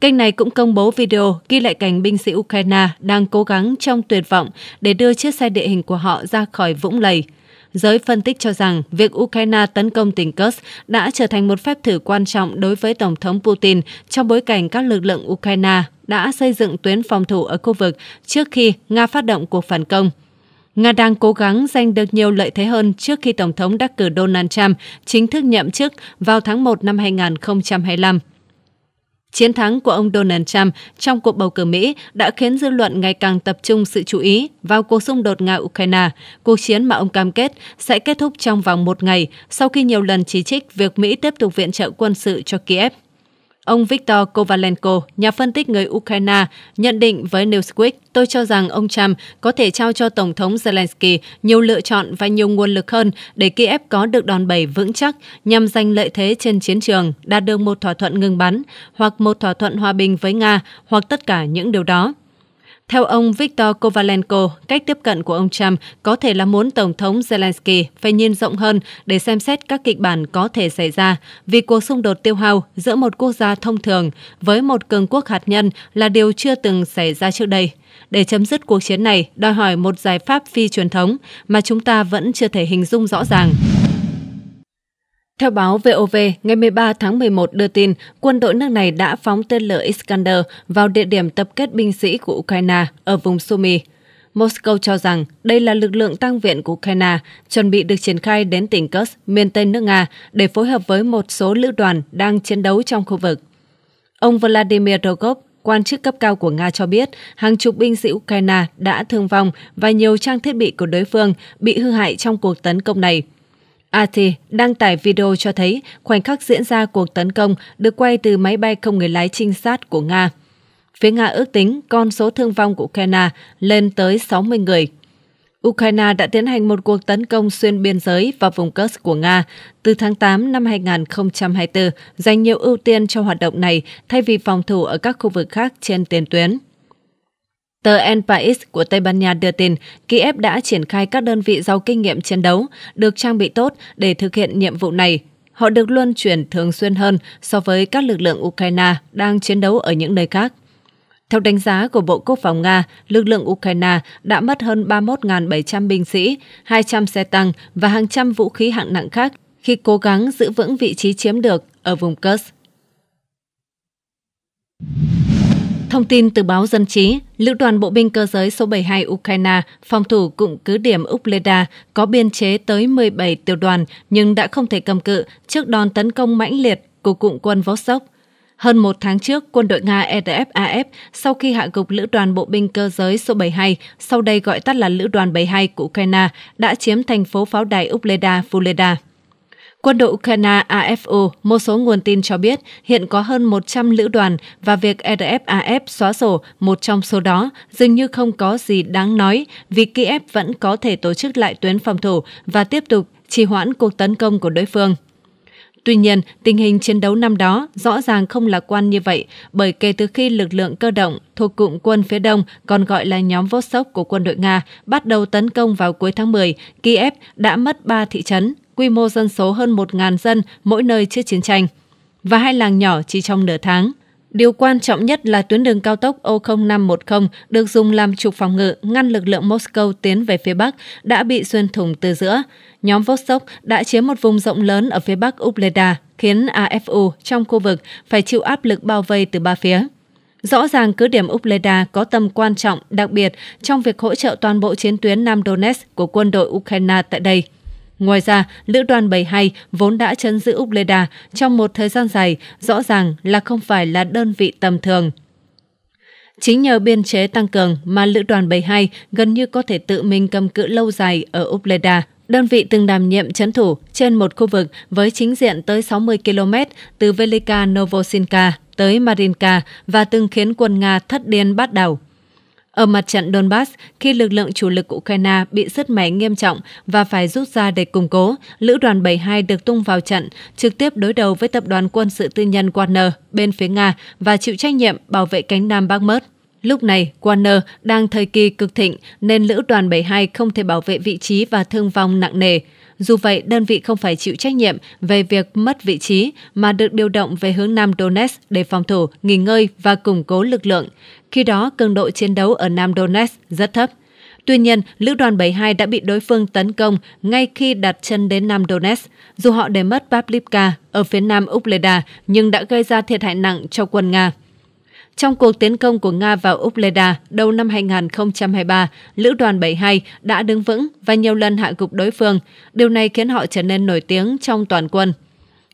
Kênh này cũng công bố video ghi lại cảnh binh sĩ Ukraine đang cố gắng trong tuyệt vọng để đưa chiếc xe địa hình của họ ra khỏi vũng lầy – Giới phân tích cho rằng việc Ukraine tấn công tỉnh Kursk đã trở thành một phép thử quan trọng đối với Tổng thống Putin trong bối cảnh các lực lượng Ukraine đã xây dựng tuyến phòng thủ ở khu vực trước khi Nga phát động cuộc phản công. Nga đang cố gắng giành được nhiều lợi thế hơn trước khi Tổng thống đắc cử Donald Trump chính thức nhậm chức vào tháng 1 năm 2025. Chiến thắng của ông Donald Trump trong cuộc bầu cử Mỹ đã khiến dư luận ngày càng tập trung sự chú ý vào cuộc xung đột Nga-Ukraine, cuộc chiến mà ông cam kết sẽ kết thúc trong vòng một ngày sau khi nhiều lần chỉ trích việc Mỹ tiếp tục viện trợ quân sự cho Kiev. Ông Viktor Kovalenko, nhà phân tích người Ukraine, nhận định với Newsweek, tôi cho rằng ông Trump có thể trao cho Tổng thống Zelensky nhiều lựa chọn và nhiều nguồn lực hơn để Kiev có được đòn bẩy vững chắc nhằm giành lợi thế trên chiến trường, đạt được một thỏa thuận ngừng bắn hoặc một thỏa thuận hòa bình với Nga hoặc tất cả những điều đó. Theo ông Viktor Kovalenko, cách tiếp cận của ông Trump có thể là muốn Tổng thống Zelensky phải nhìn rộng hơn để xem xét các kịch bản có thể xảy ra, vì cuộc xung đột tiêu hao giữa một quốc gia thông thường với một cường quốc hạt nhân là điều chưa từng xảy ra trước đây. Để chấm dứt cuộc chiến này đòi hỏi một giải pháp phi truyền thống mà chúng ta vẫn chưa thể hình dung rõ ràng. Theo báo VOV, ngày 13 tháng 11 đưa tin, quân đội nước này đã phóng tên lửa Iskander vào địa điểm tập kết binh sĩ của Ukraine ở vùng Sumy. Moscow cho rằng đây là lực lượng tăng viện của Ukraine, chuẩn bị được triển khai đến tỉnh Kursk, miền Tây nước Nga, để phối hợp với một số lữ đoàn đang chiến đấu trong khu vực. Ông Vladimir Rogov, quan chức cấp cao của Nga cho biết hàng chục binh sĩ Ukraine đã thương vong và nhiều trang thiết bị của đối phương bị hư hại trong cuộc tấn công này – AT à đăng tải video cho thấy khoảnh khắc diễn ra cuộc tấn công được quay từ máy bay không người lái trinh sát của Nga. Phía Nga ước tính con số thương vong của Ukraine lên tới 60 người. Ukraine đã tiến hành một cuộc tấn công xuyên biên giới vào vùng Kursk của Nga từ tháng 8 năm 2024, dành nhiều ưu tiên cho hoạt động này thay vì phòng thủ ở các khu vực khác trên tiền tuyến. Tờ El País của Tây Ban Nha đưa tin, Kiev đã triển khai các đơn vị giàu kinh nghiệm chiến đấu, được trang bị tốt để thực hiện nhiệm vụ này. Họ được luân chuyển thường xuyên hơn so với các lực lượng Ukraine đang chiến đấu ở những nơi khác. Theo đánh giá của Bộ Quốc phòng Nga, lực lượng Ukraine đã mất hơn 31.700 binh sĩ, 200 xe tăng và hàng trăm vũ khí hạng nặng khác khi cố gắng giữ vững vị trí chiếm được ở vùng Kursk. Thông tin từ báo Dân trí, Lữ đoàn Bộ binh cơ giới số 72 Ukraine phòng thủ cụm cứ điểm Upleda có biên chế tới 17 tiểu đoàn nhưng đã không thể cầm cự trước đòn tấn công mãnh liệt của cụm quân Vostok. Hơn một tháng trước, quân đội Nga RFAF e sau khi hạ gục Lữ đoàn Bộ binh cơ giới số 72, sau đây gọi tắt là Lữ đoàn 72 của Ukraine, đã chiếm thành phố pháo đài Upleda, Fuleda. Quân đội Ukraine AFO, một số nguồn tin cho biết hiện có hơn 100 lữ đoàn và việc RFAF e xóa sổ một trong số đó dường như không có gì đáng nói vì Kiev vẫn có thể tổ chức lại tuyến phòng thủ và tiếp tục trì hoãn cuộc tấn công của đối phương. Tuy nhiên, tình hình chiến đấu năm đó rõ ràng không lạc quan như vậy bởi kể từ khi lực lượng cơ động thuộc cụm quân phía đông còn gọi là nhóm Vostok của quân đội Nga bắt đầu tấn công vào cuối tháng 10, Kiev đã mất 3 thị trấn quy mô dân số hơn 1.000 dân mỗi nơi trước chiến tranh, và hai làng nhỏ chỉ trong nửa tháng. Điều quan trọng nhất là tuyến đường cao tốc O0510 được dùng làm trục phòng ngự ngăn lực lượng Moscow tiến về phía Bắc đã bị xuyên thủng từ giữa. Nhóm Vostok đã chiếm một vùng rộng lớn ở phía Bắc Ubleda, khiến AFU trong khu vực phải chịu áp lực bao vây từ ba phía. Rõ ràng cứ điểm Ubleda có tầm quan trọng đặc biệt trong việc hỗ trợ toàn bộ chiến tuyến Nam Donetsk của quân đội Ukraine tại đây – Ngoài ra, Lữ đoàn 72 vốn đã chấn giữ Ubleda trong một thời gian dài, rõ ràng là không phải là đơn vị tầm thường. Chính nhờ biên chế tăng cường mà Lữ đoàn 72 gần như có thể tự mình cầm cự lâu dài ở Ubleda. Đơn vị từng đảm nhiệm chấn thủ trên một khu vực với chính diện tới 60 km từ Velika Novosinka tới Marinka và từng khiến quân Nga thất điên bắt đầu ở mặt trận Donbass, khi lực lượng chủ lực của Ukraine bị sứt mẻ nghiêm trọng và phải rút ra để củng cố, lữ đoàn 72 được tung vào trận, trực tiếp đối đầu với tập đoàn quân sự tư nhân Wagner bên phía Nga và chịu trách nhiệm bảo vệ cánh Nam Bắc Bakhmut. Lúc này, Warner đang thời kỳ cực thịnh nên lữ đoàn 72 không thể bảo vệ vị trí và thương vong nặng nề. Dù vậy, đơn vị không phải chịu trách nhiệm về việc mất vị trí mà được điều động về hướng Nam Donetsk để phòng thủ, nghỉ ngơi và củng cố lực lượng. Khi đó, cường độ chiến đấu ở Nam Donetsk rất thấp. Tuy nhiên, Lữ đoàn 72 đã bị đối phương tấn công ngay khi đặt chân đến Nam Donetsk, dù họ để mất Pavlivka ở phía nam Ukleda nhưng đã gây ra thiệt hại nặng cho quân Nga. Trong cuộc tiến công của Nga vào ukraine đầu năm 2023, Lữ đoàn 72 đã đứng vững và nhiều lần hạ gục đối phương. Điều này khiến họ trở nên nổi tiếng trong toàn quân.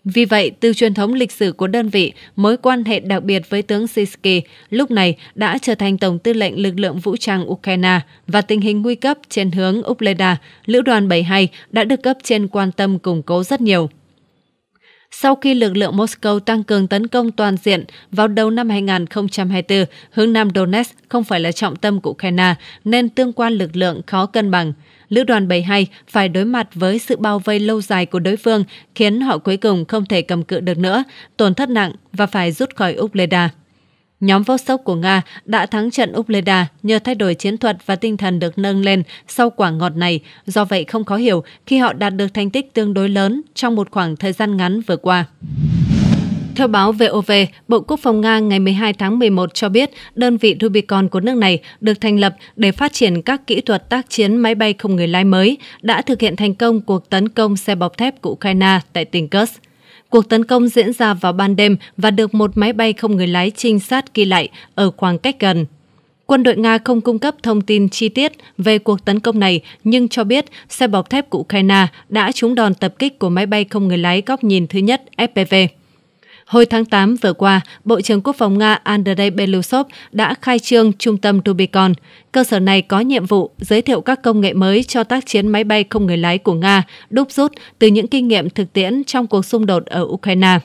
Vì vậy, từ truyền thống lịch sử của đơn vị, mối quan hệ đặc biệt với tướng Sisky lúc này đã trở thành Tổng tư lệnh lực lượng vũ trang Ukraine và tình hình nguy cấp trên hướng ukraine Lữ đoàn 72 đã được cấp trên quan tâm củng cố rất nhiều sau khi lực lượng Moscow tăng cường tấn công toàn diện vào đầu năm 2024, hướng Nam Donetsk không phải là trọng tâm của Ukraine nên tương quan lực lượng khó cân bằng. Lữ đoàn 72 phải đối mặt với sự bao vây lâu dài của đối phương khiến họ cuối cùng không thể cầm cự được nữa, tổn thất nặng và phải rút khỏi Ubleda. Nhóm Vostok của Nga đã thắng trận Ubleda nhờ thay đổi chiến thuật và tinh thần được nâng lên sau quả ngọt này, do vậy không khó hiểu khi họ đạt được thành tích tương đối lớn trong một khoảng thời gian ngắn vừa qua. Theo báo VOV, Bộ Quốc phòng Nga ngày 12 tháng 11 cho biết đơn vị Rubicon của nước này được thành lập để phát triển các kỹ thuật tác chiến máy bay không người lái mới, đã thực hiện thành công cuộc tấn công xe bọc thép của Ukraine tại tỉnh Kursk. Cuộc tấn công diễn ra vào ban đêm và được một máy bay không người lái trinh sát ghi lại ở khoảng cách gần. Quân đội Nga không cung cấp thông tin chi tiết về cuộc tấn công này, nhưng cho biết xe bọc thép của Ukraine đã trúng đòn tập kích của máy bay không người lái góc nhìn thứ nhất FPV. Hồi tháng 8 vừa qua, Bộ trưởng Quốc phòng Nga Andrei Belousov đã khai trương trung tâm Rubicon. Cơ sở này có nhiệm vụ giới thiệu các công nghệ mới cho tác chiến máy bay không người lái của Nga, đúc rút từ những kinh nghiệm thực tiễn trong cuộc xung đột ở Ukraine.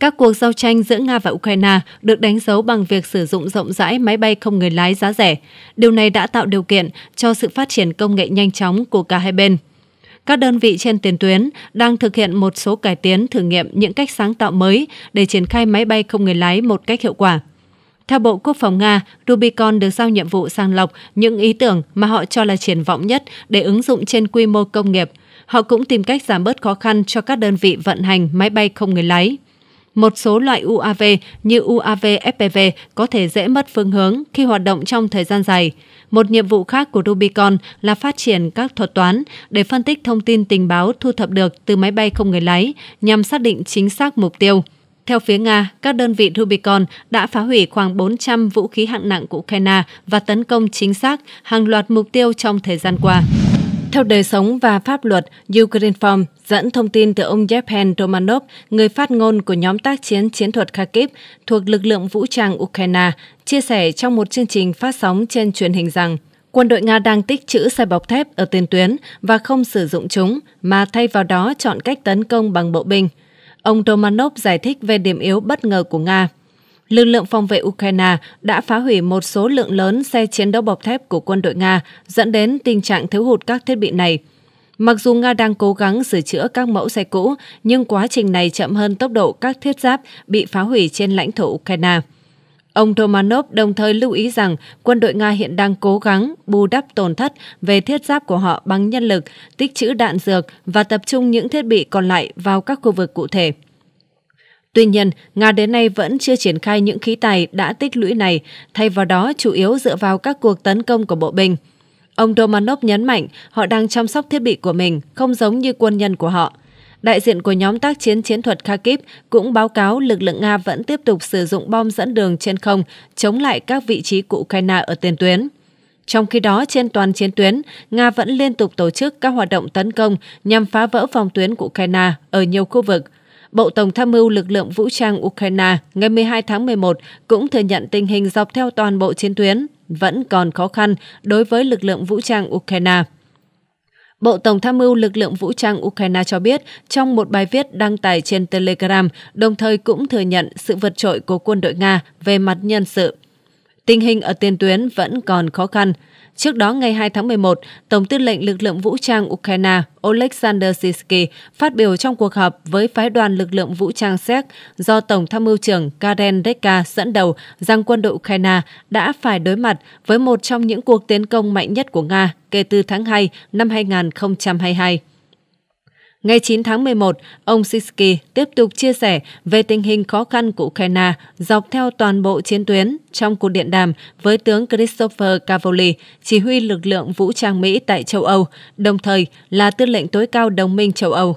Các cuộc giao tranh giữa Nga và Ukraine được đánh dấu bằng việc sử dụng rộng rãi máy bay không người lái giá rẻ. Điều này đã tạo điều kiện cho sự phát triển công nghệ nhanh chóng của cả hai bên. Các đơn vị trên tiền tuyến đang thực hiện một số cải tiến thử nghiệm những cách sáng tạo mới để triển khai máy bay không người lái một cách hiệu quả. Theo Bộ Quốc phòng Nga, Rubicon được giao nhiệm vụ sàng lọc những ý tưởng mà họ cho là triển vọng nhất để ứng dụng trên quy mô công nghiệp. Họ cũng tìm cách giảm bớt khó khăn cho các đơn vị vận hành máy bay không người lái. Một số loại UAV như UAV FPV có thể dễ mất phương hướng khi hoạt động trong thời gian dài. Một nhiệm vụ khác của Rubicon là phát triển các thuật toán để phân tích thông tin tình báo thu thập được từ máy bay không người lái nhằm xác định chính xác mục tiêu. Theo phía Nga, các đơn vị Rubicon đã phá hủy khoảng 400 vũ khí hạng nặng của Ukraine và tấn công chính xác hàng loạt mục tiêu trong thời gian qua. Theo đời sống và pháp luật, Ukraine Form dẫn thông tin từ ông Yevhen Romanov, người phát ngôn của nhóm tác chiến chiến thuật Kharkiv thuộc lực lượng vũ trang Ukraine, chia sẻ trong một chương trình phát sóng trên truyền hình rằng quân đội Nga đang tích trữ xe bọc thép ở tiền tuyến và không sử dụng chúng, mà thay vào đó chọn cách tấn công bằng bộ binh. Ông Romanov giải thích về điểm yếu bất ngờ của Nga lực lượng phòng vệ Ukraine đã phá hủy một số lượng lớn xe chiến đấu bọc thép của quân đội Nga, dẫn đến tình trạng thiếu hụt các thiết bị này. Mặc dù Nga đang cố gắng sửa chữa các mẫu xe cũ, nhưng quá trình này chậm hơn tốc độ các thiết giáp bị phá hủy trên lãnh thổ Ukraine. Ông Tomanov đồng thời lưu ý rằng quân đội Nga hiện đang cố gắng bù đắp tổn thất về thiết giáp của họ bằng nhân lực, tích trữ đạn dược và tập trung những thiết bị còn lại vào các khu vực cụ thể. Tuy nhiên, Nga đến nay vẫn chưa triển khai những khí tài đã tích lũy này, thay vào đó chủ yếu dựa vào các cuộc tấn công của bộ binh. Ông Romanov nhấn mạnh họ đang chăm sóc thiết bị của mình, không giống như quân nhân của họ. Đại diện của nhóm tác chiến chiến thuật Kharkiv cũng báo cáo lực lượng Nga vẫn tiếp tục sử dụng bom dẫn đường trên không chống lại các vị trí của Ukraine ở tiền tuyến. Trong khi đó, trên toàn chiến tuyến, Nga vẫn liên tục tổ chức các hoạt động tấn công nhằm phá vỡ phòng tuyến của Ukraine ở nhiều khu vực, Bộ Tổng tham mưu lực lượng vũ trang Ukraine ngày 12 tháng 11 cũng thừa nhận tình hình dọc theo toàn bộ chiến tuyến vẫn còn khó khăn đối với lực lượng vũ trang Ukraine. Bộ Tổng tham mưu lực lượng vũ trang Ukraine cho biết trong một bài viết đăng tải trên Telegram, đồng thời cũng thừa nhận sự vượt trội của quân đội Nga về mặt nhân sự. Tình hình ở tiền tuyến vẫn còn khó khăn, Trước đó, ngày 2 tháng 11, Tổng tư lệnh lực lượng vũ trang Ukraine Oleksandr Sisky phát biểu trong cuộc họp với phái đoàn lực lượng vũ trang Séc do Tổng tham mưu trưởng Karen Deka dẫn đầu rằng quân đội Ukraine đã phải đối mặt với một trong những cuộc tiến công mạnh nhất của Nga kể từ tháng 2 năm 2022. Ngày 9 tháng 11, ông Sisky tiếp tục chia sẻ về tình hình khó khăn của Ukraine dọc theo toàn bộ chiến tuyến trong cuộc điện đàm với tướng Christopher Cavoli, chỉ huy lực lượng vũ trang Mỹ tại châu Âu, đồng thời là tư lệnh tối cao đồng minh châu Âu.